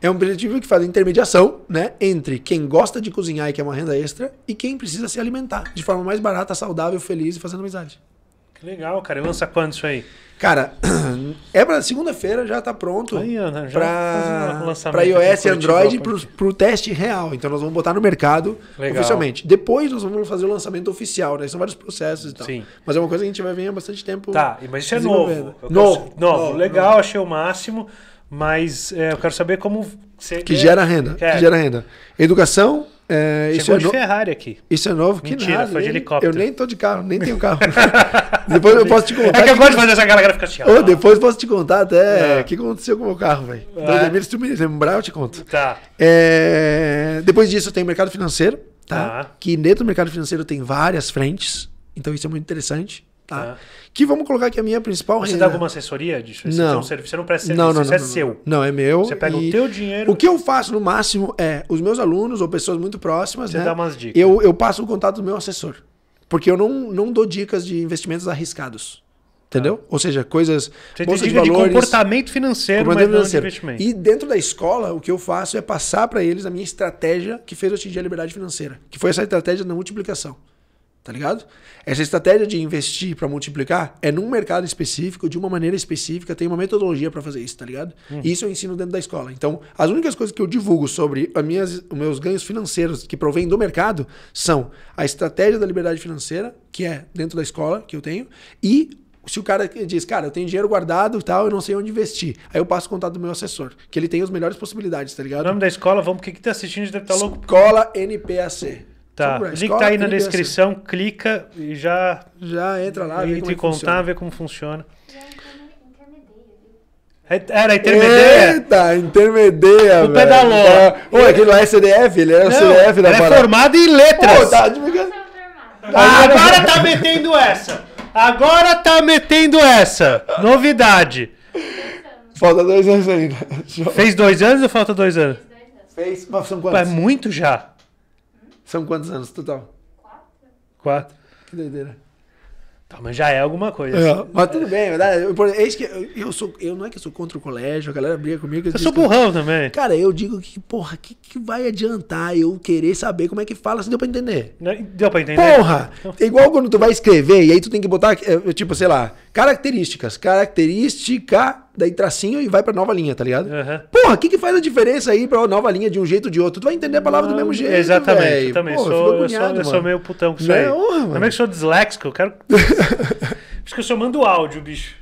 É um objetivo que faz intermediação né, entre quem gosta de cozinhar e quer uma renda extra e quem precisa se alimentar de forma mais barata, saudável, feliz e fazendo amizade. Que legal, cara. E lança quando isso aí? Cara, é para segunda-feira já tá pronto para iOS e Android para o teste real. Então nós vamos botar no mercado legal. oficialmente. Depois nós vamos fazer o lançamento oficial, né? São vários processos e tal. Sim. Mas é uma coisa que a gente vai ver há bastante tempo. Tá, mas isso é novo. Novo. novo. novo. Legal, novo. achei o máximo. Mas é, eu quero saber como você. Que gera renda. Quer. É. Que gera renda. Educação. É, isso é novo. no... Ferrari aqui. Isso é novo? Mentira, que nada. foi de helicóptero. Eu nem tô de carro, nem tenho carro. depois eu posso te contar. É que eu gosto de fazer essa galera ficar assim, oh, Depois eu posso te contar até o é. é. que aconteceu com o meu carro, velho. É. Se tu me lembrar, eu te conto. Tá. É... Depois disso, tem o mercado financeiro, tá? tá? Que dentro do mercado financeiro tem várias frentes. Então isso é muito interessante. Tá? É. Que vamos colocar que a minha principal. Você dá alguma assessoria disso? não. você não presta serviço, não, não, isso não, é não, seu. Não, é meu. Você pega e... o teu dinheiro. O que eu faço no máximo é os meus alunos ou pessoas muito próximas. Você né? dá umas dicas. Eu, eu passo o contato do meu assessor. Porque eu não, não dou dicas de investimentos arriscados. Entendeu? Ah. Ou seja, coisas. Você tem de valores, de comportamento financeiro, comportamento mas financeiro. de investimento. E dentro da escola, o que eu faço é passar para eles a minha estratégia que fez eu atingir a liberdade financeira, que foi essa estratégia da multiplicação tá ligado? Essa estratégia de investir para multiplicar é num mercado específico, de uma maneira específica, tem uma metodologia para fazer isso, tá ligado? Hum. Isso eu ensino dentro da escola. Então, as únicas coisas que eu divulgo sobre as minhas, os meus ganhos financeiros que provêm do mercado são a estratégia da liberdade financeira, que é dentro da escola que eu tenho, e se o cara diz, cara, eu tenho dinheiro guardado e tal, eu não sei onde investir. Aí eu passo o contato do meu assessor, que ele tem as melhores possibilidades, tá ligado? O nome da escola, vamos, o que, que tá assistindo deve tá louco? Escola NPAC. Tá, o link tá aí na descrição, assim. clica e já. Já entra lá, entra é em contar vê como funciona. Era intermedia? Eita, intermedia, O pedaló. Tá. Ô, ele... aquele lá é CDF, ele era Não, CDF da parada. é formado em letras. Pô, tá, ah, agora tá metendo essa. Agora tá metendo essa. Novidade. Falta dois anos ainda. Fez dois anos ou falta dois anos? Fez, mas são quantos? É muito já. São quantos anos total? Quatro. Quatro? Que doideira. Tá, mas já é alguma coisa. É, mas tudo é. bem, verdade. Eu, é que eu, eu, sou, eu não é que eu sou contra o colégio, a galera briga comigo. Eu, eu sou burrão que, também. Cara, eu digo que, porra, que, que vai adiantar eu querer saber como é que fala se assim, deu pra entender? Deu pra entender? Porra! É igual quando tu vai escrever e aí tu tem que botar, eh, tipo, sei lá, Características. Característica, daí tracinho e vai pra nova linha, tá ligado? Uhum. Porra, o que, que faz a diferença aí pra nova linha de um jeito ou de outro? Tu vai entender a palavra não, do mesmo ah, jeito. Exatamente, véio. eu também. Porra, sou, eu, agoniado, sou, eu sou, meio putão com isso não, aí. Honra, também mano. que sou disléxico, eu quero. Acho que eu só mando áudio, bicho.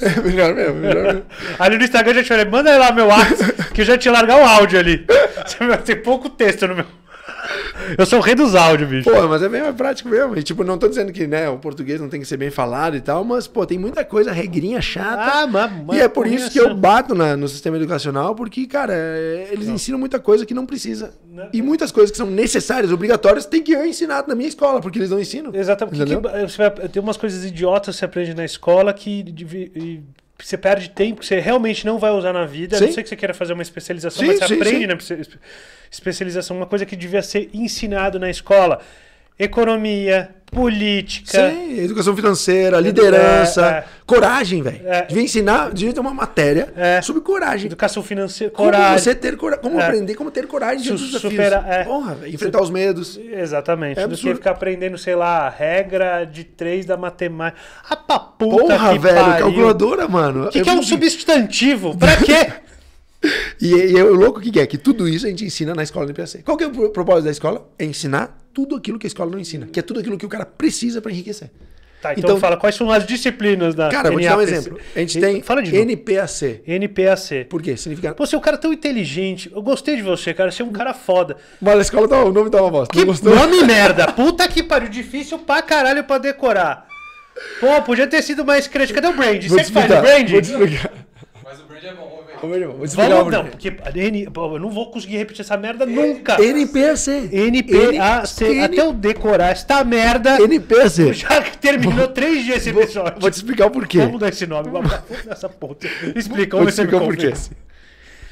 É melhor mesmo, melhor mesmo. ali no Instagram eu já te falei, manda lá meu WhatsApp, que eu já te largar o áudio ali. vai ter pouco texto no meu. Eu sou o rei dos áudios, bicho. Pô, mas é bem mais prático mesmo. E, tipo, não tô dizendo que, né, o português não tem que ser bem falado e tal, mas, pô, tem muita coisa, regrinha chata. Ah, mas, mas e é por isso é que eu bato na, no sistema educacional, porque, cara, eles não. ensinam muita coisa que não precisa. Não. Né? E muitas coisas que são necessárias, obrigatórias, tem que eu ensinar na minha escola, porque eles não ensinam. Exatamente. Que, você vai, tem umas coisas idiotas que você aprende na escola que você perde tempo que você realmente não vai usar na vida. Sim. Não sei que você queira fazer uma especialização, sim, mas você sim, aprende na né? especialização, uma coisa que devia ser ensinado na escola economia, política. Sim, educação financeira, liderança, é, é. coragem, velho. É. Devia ensinar, devia ter uma matéria é. sobre coragem. Educação financeira, coragem. Como você ter coragem, como é. aprender, como ter coragem de Su superar, desafios. É. Porra, véio, enfrentar Su os medos. Exatamente. É Do que ficar aprendendo, sei lá, regra de três da matemática. A ah, pra puta que velho, pariu. calculadora, mano. O que, é que é um substantivo? Pra quê? E, e é o louco que é que tudo isso a gente ensina na escola do IPAC. Qual que é o propósito da escola? É ensinar tudo aquilo que a escola não ensina, que é tudo aquilo que o cara precisa para enriquecer. Tá, então, então, fala quais são as disciplinas da Cara, NAPC. vou te dar um exemplo. A gente tem fala de NPAC. NPAC. Por quê? Significa... Pô, você é um cara tão inteligente. Eu gostei de você, cara. Você é um cara foda. Mas a escola tá, o nome tá uma bosta. Que nome merda. Puta que pariu. Difícil pra caralho pra decorar. Pô, podia ter sido mais crédito. Cadê o brand? Você que faz o brand? Mas o brand é bom. Ô, é é Vamos não, porque N, eu não vou conseguir repetir essa merda é, nunca. NPC. NPAC. N... Até eu decorar esta merda. NPC. Já terminou três dias esse episódio. Vou, vou te explicar o porquê. Vamos mudar esse nome. Nessa ponta. Explica, explicar o porquê.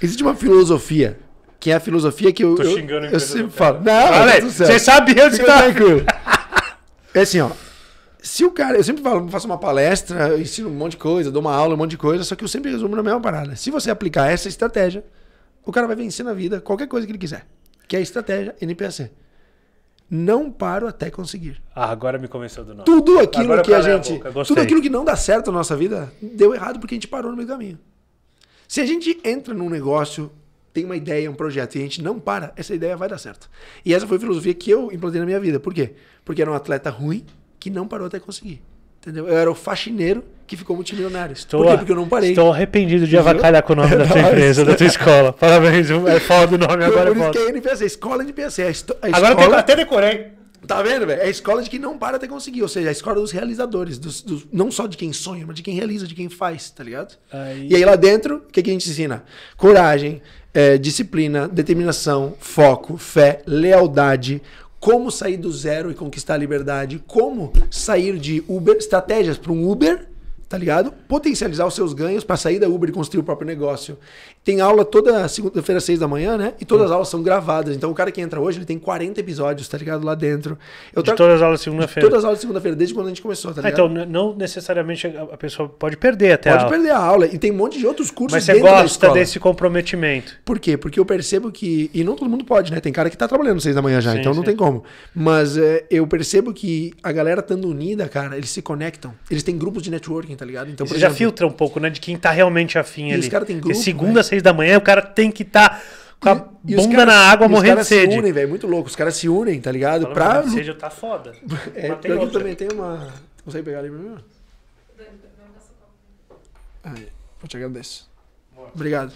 Existe uma filosofia que é a filosofia que eu. Tô xingando eu, eu sempre falo. Não, Olha, tá você sabe onde tá. É assim, ó se o cara, eu sempre falo, faço uma palestra, eu ensino um monte de coisa, dou uma aula, um monte de coisa, só que eu sempre resumo na mesma parada. Se você aplicar essa estratégia, o cara vai vencer na vida qualquer coisa que ele quiser, que é a estratégia NPC. Não paro até conseguir. Ah, agora me convenceu do nome. Tudo aquilo agora que a ah, gente, a tudo aquilo que não dá certo na nossa vida, deu errado porque a gente parou no meio do caminho. Se a gente entra num negócio, tem uma ideia, um projeto e a gente não para, essa ideia vai dar certo. E essa foi a filosofia que eu implantei na minha vida. Por quê? Porque era um atleta ruim, que não parou até conseguir. Entendeu? Eu era o faxineiro que ficou multimilionário. Estou, Por quê? Porque eu não parei. Estou arrependido de avacalhar com o nome é da tua empresa, da tua escola. Parabéns, é foda o nome agora. Por isso que é NPC, escola NPC. É é agora tem eu até decorei. Tá vendo, velho? É a escola de quem não para até conseguir. Ou seja, a escola dos realizadores. Dos, dos, não só de quem sonha, mas de quem realiza, de quem faz, tá ligado? Aí... E aí lá dentro, o que, que a gente ensina? Coragem, é, disciplina, determinação, foco, fé, lealdade, como sair do zero e conquistar a liberdade, como sair de Uber, estratégias para um Uber, tá ligado? Potencializar os seus ganhos para sair da Uber e construir o próprio negócio tem aula toda segunda-feira, seis da manhã, né? E todas as aulas são gravadas. Então o cara que entra hoje, ele tem 40 episódios, tá ligado? Lá dentro. Eu tra... De todas as aulas de segunda-feira. todas as aulas de segunda-feira, desde quando a gente começou, tá ligado? Ah, então, não necessariamente a pessoa pode perder até pode a aula. Pode perder a aula. E tem um monte de outros cursos Mas você gosta desse comprometimento. Por quê? Porque eu percebo que. E não todo mundo pode, né? Tem cara que tá trabalhando seis da manhã já, sim, então não tem como. Mas é, eu percebo que a galera estando unida, cara, eles se conectam. Eles têm grupos de networking, tá ligado? Então, Você já filtra um pouco, né? De quem tá realmente afim e ali. Esse cara tem grupo. segunda, né? seis seis da manhã, o cara tem que estar. Tá com a e, bunda caras, na água morrendo de sede. Os caras se unem, velho, muito louco. Os caras se unem, tá ligado? Falando pra... Morrendo sede tá foda. é, tem eu também tem uma... Consegue pegar ali pra mim? Aí, ah, é. vou te agradecer. Obrigado.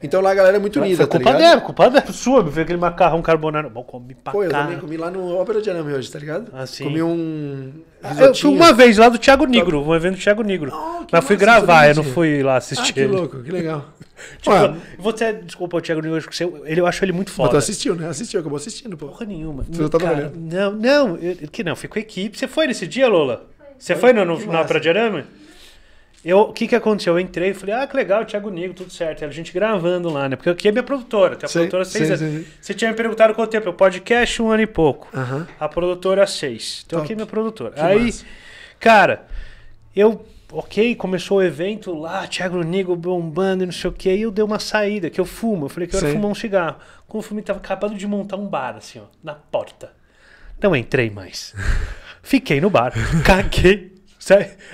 Então lá a galera é muito unida, foi tá culpa ligado? Dela, culpa dela, sua, me fez aquele macarrão carbonara. Bom, comi pra Pô, eu também comi lá no Ópera de Arame hoje, tá ligado? Assim. Comi um risotinho. Ah, eu fui uma vez lá do Thiago tá Nigro, um evento do Thiago Nigro. Oh, ah, Mas fui gravar, eu não fui lá assistir. Ah, que louco, que legal. tipo, Ué, você, desculpa, o Thiago Nigro, ele, eu acho ele muito foda. Mas tu assistiu, né? Assistiu, acabou assistindo, pô. Porra nenhuma. Você não tá trabalhando. Não, não, eu, que não, fico equipe. Você foi nesse dia, Lola? Você foi, foi no, no, na Ópera de Arame? eu, o que que aconteceu? Eu entrei e falei, ah, que legal, Thiago Nigo, tudo certo. Era a gente gravando lá, né? Porque aqui é minha produtora, tem a produtora seis anos. Sei. Você tinha me perguntado quanto tempo? O podcast, um ano e pouco. Uhum. A produtora, seis. Então Top. aqui é minha produtora. Que Aí, massa. cara, eu ok, começou o evento lá, Thiago Nigo bombando e não sei o que, e eu dei uma saída, que eu fumo, eu falei que eu ia fumar um cigarro. Quando eu fumei, tava acabando de montar um bar, assim, ó, na porta. Não entrei mais. Fiquei no bar, caguei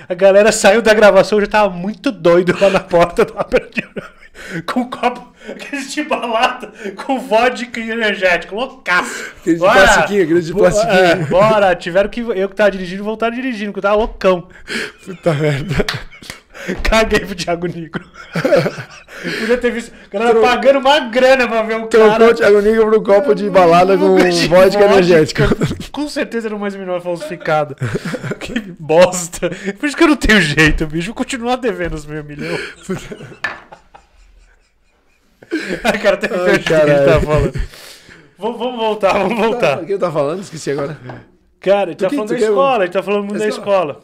a galera saiu da gravação já tava muito doido lá na porta do Com um copo aqueles de balada com vodka e energético. Loucaço. Aqueles de plastiquinho, aqueles de é, plastiquinho. bora, tiveram que. Eu que tava dirigindo, voltar dirigindo, que eu tava loucão. Puta merda. Caguei pro Thiago Negro. Podia ter visto. O cara Tro... pagando uma grana pra ver o Trocou cara. Trocou o Thiago Negro pro copo de balada com de vodka, energética. Com certeza era o mais menor falsificado. que bosta. Por isso que eu não tenho jeito, bicho. Vou continuar devendo os meus milhões. Ai, cara, até Ai, o que ele tá falando. Vamos, voltar, vamos tá, voltar. O que eu tava falando? Esqueci agora. Cara, ele tá falando da é escola, ele tá falando muito da escola.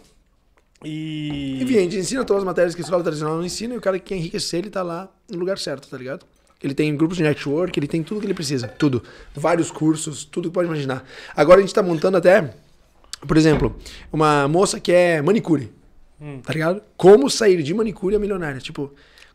E. Enfim, a gente ensina todas as matérias que a escola tradicional não ensina e o cara que quer enriquecer, ele tá lá no lugar certo, tá ligado? Ele tem grupos de network, ele tem tudo que ele precisa, tudo. Vários cursos, tudo que pode imaginar. Agora a gente tá montando até, por exemplo, uma moça que é manicure, hum. tá ligado? Como sair de manicure a milionária. Tipo,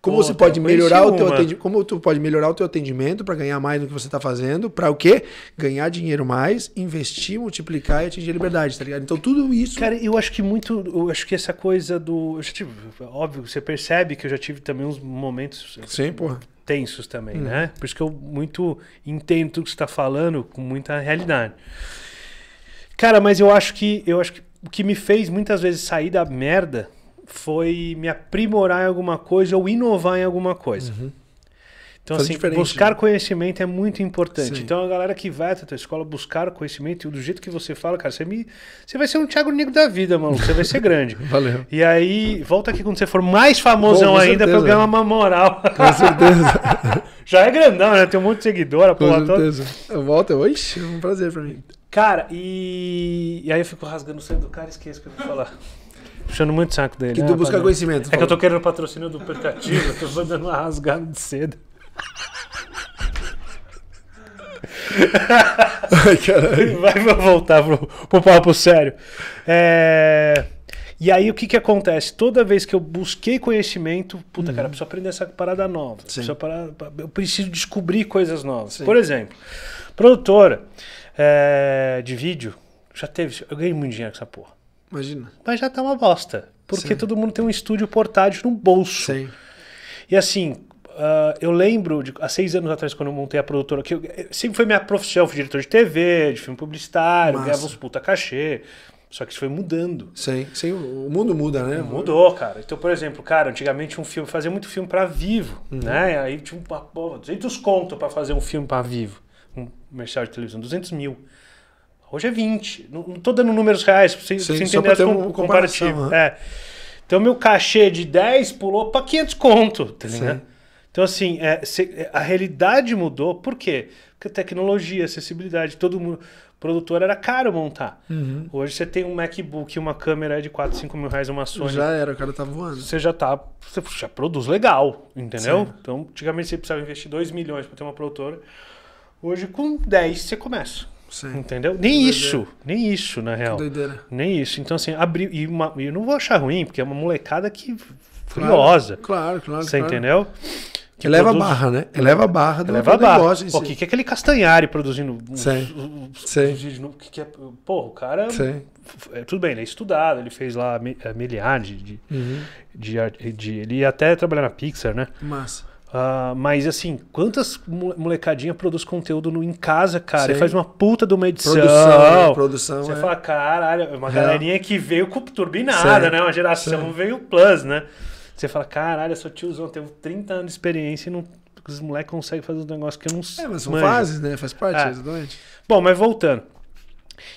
como você pode melhorar o teu atendimento, como tu pode melhorar o teu atendimento para ganhar mais do que você está fazendo, para o quê? Ganhar dinheiro mais, investir, multiplicar e atingir a liberdade, tá ligado? Então tudo isso. Cara, eu acho que muito, eu acho que essa coisa do, tive, óbvio, você percebe que eu já tive também uns momentos Sim, porra. tensos também, hum. né? Por isso que eu muito entendo tudo que você tá falando com muita realidade. Cara, mas eu acho que eu acho que o que me fez muitas vezes sair da merda foi me aprimorar em alguma coisa ou inovar em alguma coisa. Uhum. Então, Faz assim, buscar né? conhecimento é muito importante. Sim. Então, a galera que vai até a tua escola buscar conhecimento, e do jeito que você fala, cara, você, me, você vai ser um Thiago Negro da vida, mano. Você vai ser grande. Valeu. E aí, volta aqui quando você for mais famosão Bom, ainda certeza. pra eu ganhar uma moral. Com certeza. Já é grandão, né? Tem um monte de seguidor, a porra Com certeza. Toda. Volta, oxe, é um prazer pra mim. Cara, e... e aí eu fico rasgando o sangue do cara e esqueço o que eu vou falar puxando muito saco dele. Que tu ah, busca conhecimento. É falou. que eu tô querendo patrocínio do Percativo, eu tô dando uma rasgada de cedo. Ai, Vai voltar pro, pro papo sério. É... E aí o que que acontece? Toda vez que eu busquei conhecimento, puta uhum. cara, preciso aprender essa parada nova. Preciso parar, eu preciso descobrir coisas novas. Sim. Por exemplo, produtora é, de vídeo, já teve. Eu ganhei muito dinheiro com essa porra. Imagina. Mas já tá uma bosta. Porque Sim. todo mundo tem um estúdio portátil no bolso. Sim. E assim, uh, eu lembro, de, há seis anos atrás, quando eu montei a produtora, que eu, eh, sempre foi minha profissão, fui diretor de TV, de filme publicitário, Massa. ganhava uns puta cachê. Só que isso foi mudando. Sim, sim, o mundo muda, né? Mudou, cara. Então, por exemplo, cara, antigamente um filme, fazia muito filme para vivo, uhum. né? Aí tinha um 200 conto para fazer um filme para vivo, um comercial de televisão, 200 mil. Hoje é 20. Não, estou dando números reais para vocês Sim, entenderem essa um comparativo. Né? É. Então, meu cachê de 10 pulou para 500 conto, tá Então, assim, é, se, a realidade mudou. Por quê? Porque tecnologia, acessibilidade, todo mundo. Produtor era caro montar. Uhum. Hoje você tem um MacBook e uma câmera de 4, 5 mil reais, uma Sony. Já era, o cara tá voando. Você já tá. Você já produz legal, entendeu? Sim. Então, antigamente você precisava investir 2 milhões para ter uma produtora. Hoje, com 10, você começa. Entendeu? Nem isso, nem isso, na real. Que doideira. Nem isso. Então, assim, abriu. E, uma, eu não vou achar ruim, porque é uma molecada que. Furiosa. Claro, claro. você claro. entendeu? Que eleva produz... a barra, né? Eleva a barra do, eleva do barra. negócio. Pô, o que, que é aquele Castanhari produzindo... Sei. Sei. O que, que é... Porra, o cara... É, tudo bem, ele é estudado, ele fez lá é, milhares de, uhum. de, de, Ele ia até trabalhar na Pixar, né? Massa. Uh, mas assim, quantas molecadinha produz conteúdo no, em casa, cara? você faz uma puta de uma edição. Produção, produção Você é. fala, caralho, é uma é. galerinha que veio turbinada, Sim. né? Uma geração Sim. veio plus, né? Você fala, caralho, eu sou tiozão, tenho 30 anos de experiência e não, os moleques conseguem fazer um negócio que eu não sei. É, mas são manjo. fases, né? Faz parte, é. exatamente. Bom, mas voltando.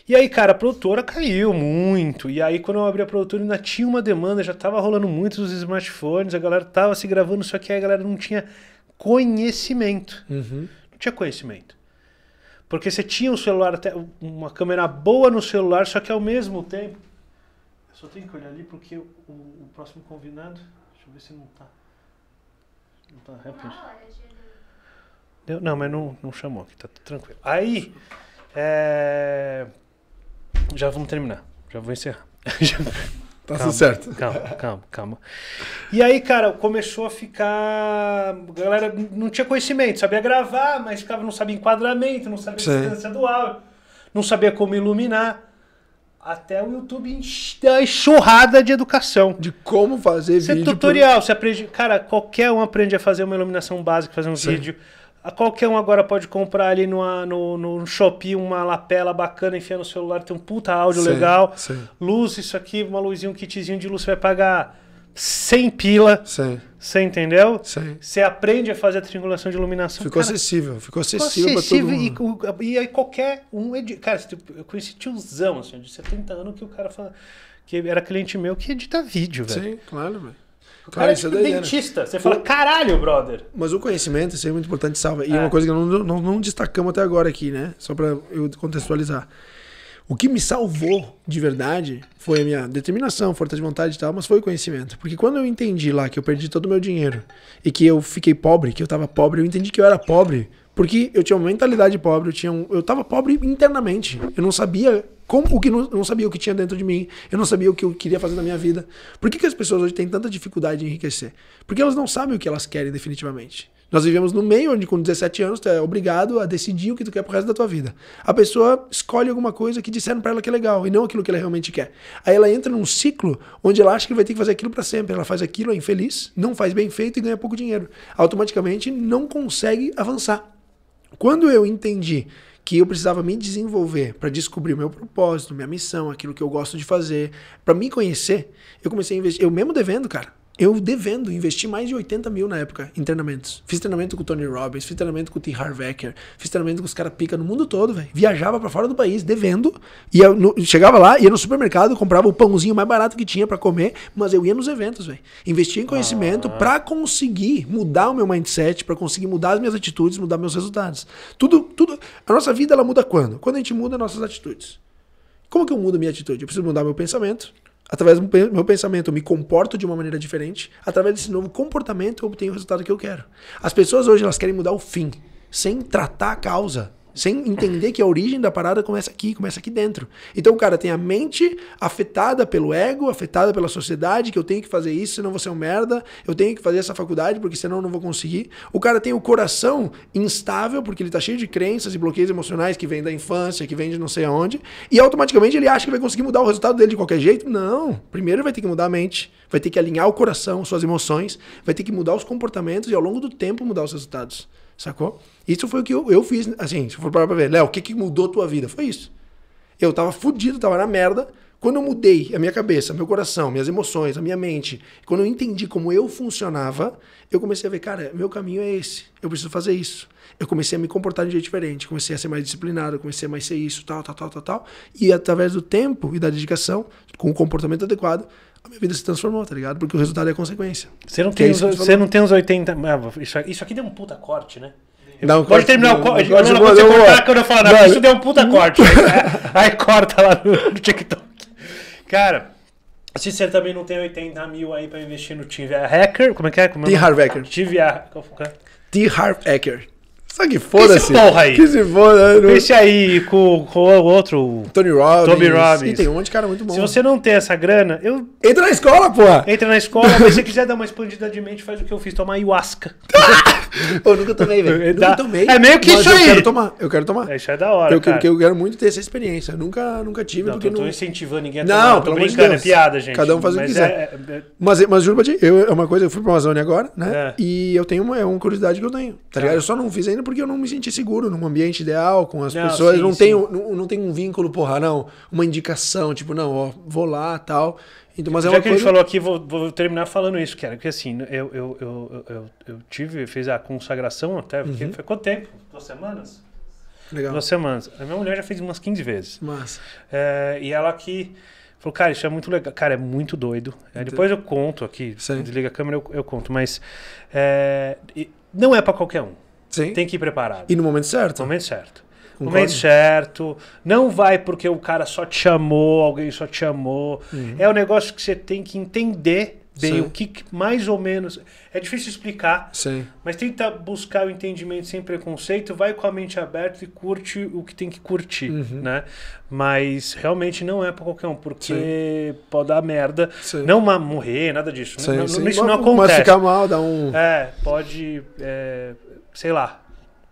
E aí, cara, a produtora caiu muito. E aí, quando eu abri a produtora, ainda tinha uma demanda, já tava rolando muito os smartphones, a galera tava se gravando, só que a galera não tinha conhecimento. Uhum. Não tinha conhecimento. Porque você tinha um celular, até uma câmera boa no celular, só que ao mesmo tempo. Eu só tenho que olhar ali porque o, o próximo convidado. Deixa eu ver se não tá. Não tá rápido. Não, mas não, não chamou aqui, tá tranquilo. Aí. É... Já vamos terminar. Já vou encerrar. tá calma, tudo certo. Calma, calma, calma. E aí, cara, começou a ficar. A galera não tinha conhecimento, sabia gravar, mas ficava, não sabia enquadramento, não sabia Sim. distância do áudio, não sabia como iluminar. Até o YouTube da enxurrada de educação. De como fazer Cê é vídeo. tutorial, pro... você aprende. Cara, qualquer um aprende a fazer uma iluminação básica, fazer um Sim. vídeo qualquer um agora pode comprar ali numa, no, no Shopee uma lapela bacana, enfiar no celular, tem um puta áudio sim, legal. Sim. Luz, isso aqui, uma luzinha, um kitzinho de luz, você vai pagar 100 pila. Sim. Você entendeu? Sim. Você aprende a fazer a triangulação de iluminação. Ficou cara, acessível, ficou acessível, acessível todo mundo. E, e aí qualquer um... Cara, eu conheci tiozão, assim, de 70 anos, que o cara fala... Que era cliente meu que edita vídeo, velho. Sim, claro, velho. O cara, cara tipo, é tipo daí, dentista. Né? Você fala, o... caralho, brother. Mas o conhecimento, isso é muito importante, salva. E é uma coisa que não, não, não destacamos até agora aqui, né? Só para eu contextualizar. O que me salvou de verdade foi a minha determinação, força de vontade e tal, mas foi o conhecimento. Porque quando eu entendi lá que eu perdi todo o meu dinheiro e que eu fiquei pobre, que eu tava pobre, eu entendi que eu era pobre porque eu tinha uma mentalidade pobre, eu, tinha um, eu tava pobre internamente. Eu não sabia como o que não, não, sabia o que tinha dentro de mim, eu não sabia o que eu queria fazer na minha vida. Por que, que as pessoas hoje têm tanta dificuldade de enriquecer? Porque elas não sabem o que elas querem definitivamente. Nós vivemos no meio onde com 17 anos tu é obrigado a decidir o que tu quer pro resto da tua vida. A pessoa escolhe alguma coisa que disseram para ela que é legal e não aquilo que ela realmente quer. Aí ela entra num ciclo onde ela acha que vai ter que fazer aquilo para sempre. Ela faz aquilo, é infeliz, não faz bem feito e ganha pouco dinheiro. Automaticamente não consegue avançar. Quando eu entendi que eu precisava me desenvolver para descobrir o meu propósito, minha missão, aquilo que eu gosto de fazer, para me conhecer, eu comecei a investir. Eu mesmo devendo, cara, eu devendo, investi mais de 80 mil na época em treinamentos. Fiz treinamento com o Tony Robbins, fiz treinamento com o Tim Harvecker, fiz treinamento com os caras pica no mundo todo, velho. Viajava para fora do país, devendo. E chegava lá, ia no supermercado, comprava o pãozinho mais barato que tinha para comer, mas eu ia nos eventos, velho. Investia em conhecimento ah. para conseguir mudar o meu mindset, para conseguir mudar as minhas atitudes, mudar meus resultados. Tudo, tudo. A nossa vida ela muda quando? Quando a gente muda nossas atitudes. Como que eu mudo minha atitude? Eu preciso mudar meu pensamento através do meu pensamento, eu me comporto de uma maneira diferente. Através desse novo comportamento, eu obtenho o resultado que eu quero. As pessoas hoje elas querem mudar o fim, sem tratar a causa. Sem entender que a origem da parada começa aqui, começa aqui dentro. Então o cara tem a mente afetada pelo ego, afetada pela sociedade, que eu tenho que fazer isso, senão vou ser um merda, eu tenho que fazer essa faculdade, porque senão eu não vou conseguir. O cara tem o coração instável, porque ele tá cheio de crenças e bloqueios emocionais que vem da infância, que vem de não sei aonde, e automaticamente ele acha que vai conseguir mudar o resultado dele de qualquer jeito. Não. Primeiro vai ter que mudar a mente, vai ter que alinhar o coração, suas emoções, vai ter que mudar os comportamentos e ao longo do tempo mudar os resultados. Sacou? Isso foi o que eu, eu fiz, assim, se for para ver, Léo, o que, que mudou tua vida? Foi isso. Eu tava fudido, tava na merda. Quando eu mudei a minha cabeça, meu coração, minhas emoções, a minha mente, quando eu entendi como eu funcionava, eu comecei a ver, cara, meu caminho é esse. Eu preciso fazer isso. Eu comecei a me comportar de um jeito diferente, comecei a ser mais disciplinado, comecei a mais ser isso, tal, tal, tal, tal, tal. E através do tempo e da dedicação, com o comportamento adequado, minha vida se transformou, tá ligado? Porque o resultado é a consequência. Você não, é tem, os, você não tem os 80. Ah, isso aqui deu um puta corte, né? Dá um Pode corte, terminar o corte. Quando você cortar, quando eu falar, não, isso deu um puta corte. aí, corta lá no, TikTok. Cara, se você também não tem 80 mil aí pra investir no TVA Hacker, como é que é? Como é? T-Harv Hacker. TVA. É? T-Harv Hacker. Só que foda-se. Que, que se foda. Deixa né? aí com, com o outro. Tony Robbins. Tony Robbins. E tem um monte de cara muito bom. Se você não tem essa grana, eu. Entra na escola, porra! Entra na escola, mas se você quiser dar uma expandida de mente, faz o que eu fiz, tomar ayahuasca. eu nunca tomei, velho. Nunca tomei. É meio que isso aí. Eu quero tomar, eu quero tomar. É, isso é da hora. Eu, quero, eu quero muito ter essa experiência. Eu nunca, nunca tive. Não, porque tô, não... tô incentivando ninguém a tomar. Não, pelo amor de É piada, gente. Cada um faz mas o que quiser. É, é, é... Mas, mas juro pra ti, eu, é uma coisa, eu fui pra Amazônia agora, né? É. E eu tenho uma, é uma curiosidade que eu tenho, tá, tá. ligado? Eu só não fiz ainda fazendo porque eu não me senti seguro num ambiente ideal, com as não, pessoas. Sim, não, sim. Tenho, não, não tenho um vínculo, porra, não. Uma indicação, tipo, não, ó, vou lá tal. Então, mas é Já é que coisa... a gente falou aqui, vou, vou, terminar falando isso, cara. Porque assim, eu, eu, eu, eu, eu tive, fiz a consagração até, porque uhum. foi quanto tempo? Duas semanas? Legal. Duas semanas. A minha mulher já fez umas 15 vezes. Massa. É, e ela que falou, cara, isso é muito legal. Cara, é muito doido. É, depois eu conto aqui. Desliga a câmera, eu, eu conto. Mas é, não é para qualquer um. Sim. Tem que ir preparado. E no momento certo. No momento certo. Concordo. momento certo. Não vai porque o cara só te chamou, alguém só te chamou. Uhum. É um negócio que você tem que entender bem Sim. o que mais ou menos. É difícil explicar, Sim. mas tenta buscar o entendimento sem preconceito, vai com a mente aberta e curte o que tem que curtir, uhum. né? Mas realmente não é para qualquer um, porque Sim. pode dar merda, não morrer, nada disso. Né? Não, isso não acontece. Mas ficar mal, dá um. É, pode. É, sei lá,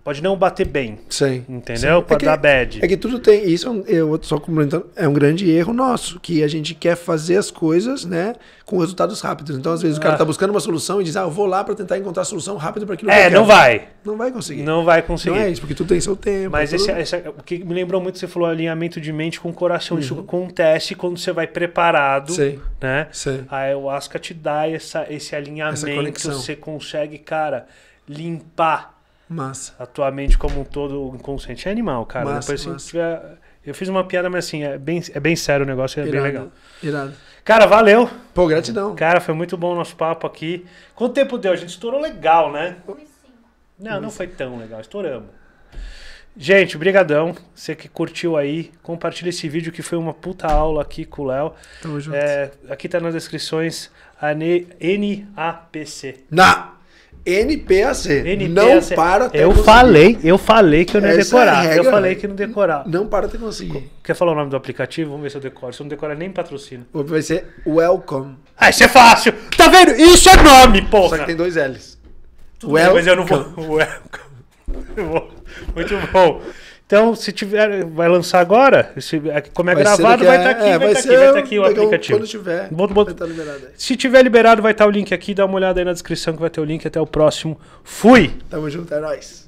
pode não bater bem. Sim. Entendeu? Sim. É pode é que, dar bad. É que tudo tem. Isso é eu só complementando, é um grande erro nosso, que a gente quer fazer as coisas, né, com resultados rápidos. Então, às vezes, o cara ah. tá buscando uma solução e diz, ah, eu vou lá para tentar encontrar a solução rápida para aquilo é, que eu quero. É, não vai. Não vai conseguir. Não vai conseguir. Não é isso, porque tudo tem seu tempo. Mas esse, o que me lembrou muito, você falou alinhamento de mente com coração. Uhum. Isso acontece quando você vai preparado, Sim. né? Sim. A ayahuasca te dá essa, esse alinhamento, essa conexão. você consegue, cara limpar massa. a tua mente como um todo inconsciente. É animal, cara. Massa, Depois massa. se tiver. Eu fiz uma piada, mas assim, é bem, é bem sério o negócio, é irado, bem legal. Irado. Cara, valeu. Pô, gratidão. Cara, foi muito bom o nosso papo aqui. Quanto tempo deu? A gente estourou legal, né? Não, não foi tão legal, estouramos. Gente, brigadão. Você que curtiu aí, compartilha esse vídeo que foi uma puta aula aqui com o Léo. Tamo junto. É, aqui tá nas descrições a NAPC. Na! NPAC. NPAC. Não para até Eu falei, eu falei que eu não ia Essa é decorar. regra, eu falei né? que não decorar. Não para até conseguir. Quer falar o nome do aplicativo? Vamos ver se eu decoro. Se eu não decorar, nem patrocina. Vai ser Welcome. Ah, isso é fácil. Tá vendo? Isso é nome, porra. Só que tem dois L's. Tudo Welcome. Bem, mas eu não vou. Welcome. Muito bom. Então, se tiver, vai lançar agora, se, é, como é vai gravado, vai estar tá aqui, é, vai estar tá aqui, vai tá aqui tá o aplicativo. Quando tiver, bota, bota, tá liberado aí. Se tiver liberado, vai estar tá o link aqui, dá uma olhada aí na descrição que vai ter o link. Até o próximo. Fui! Tamo junto, é nóis.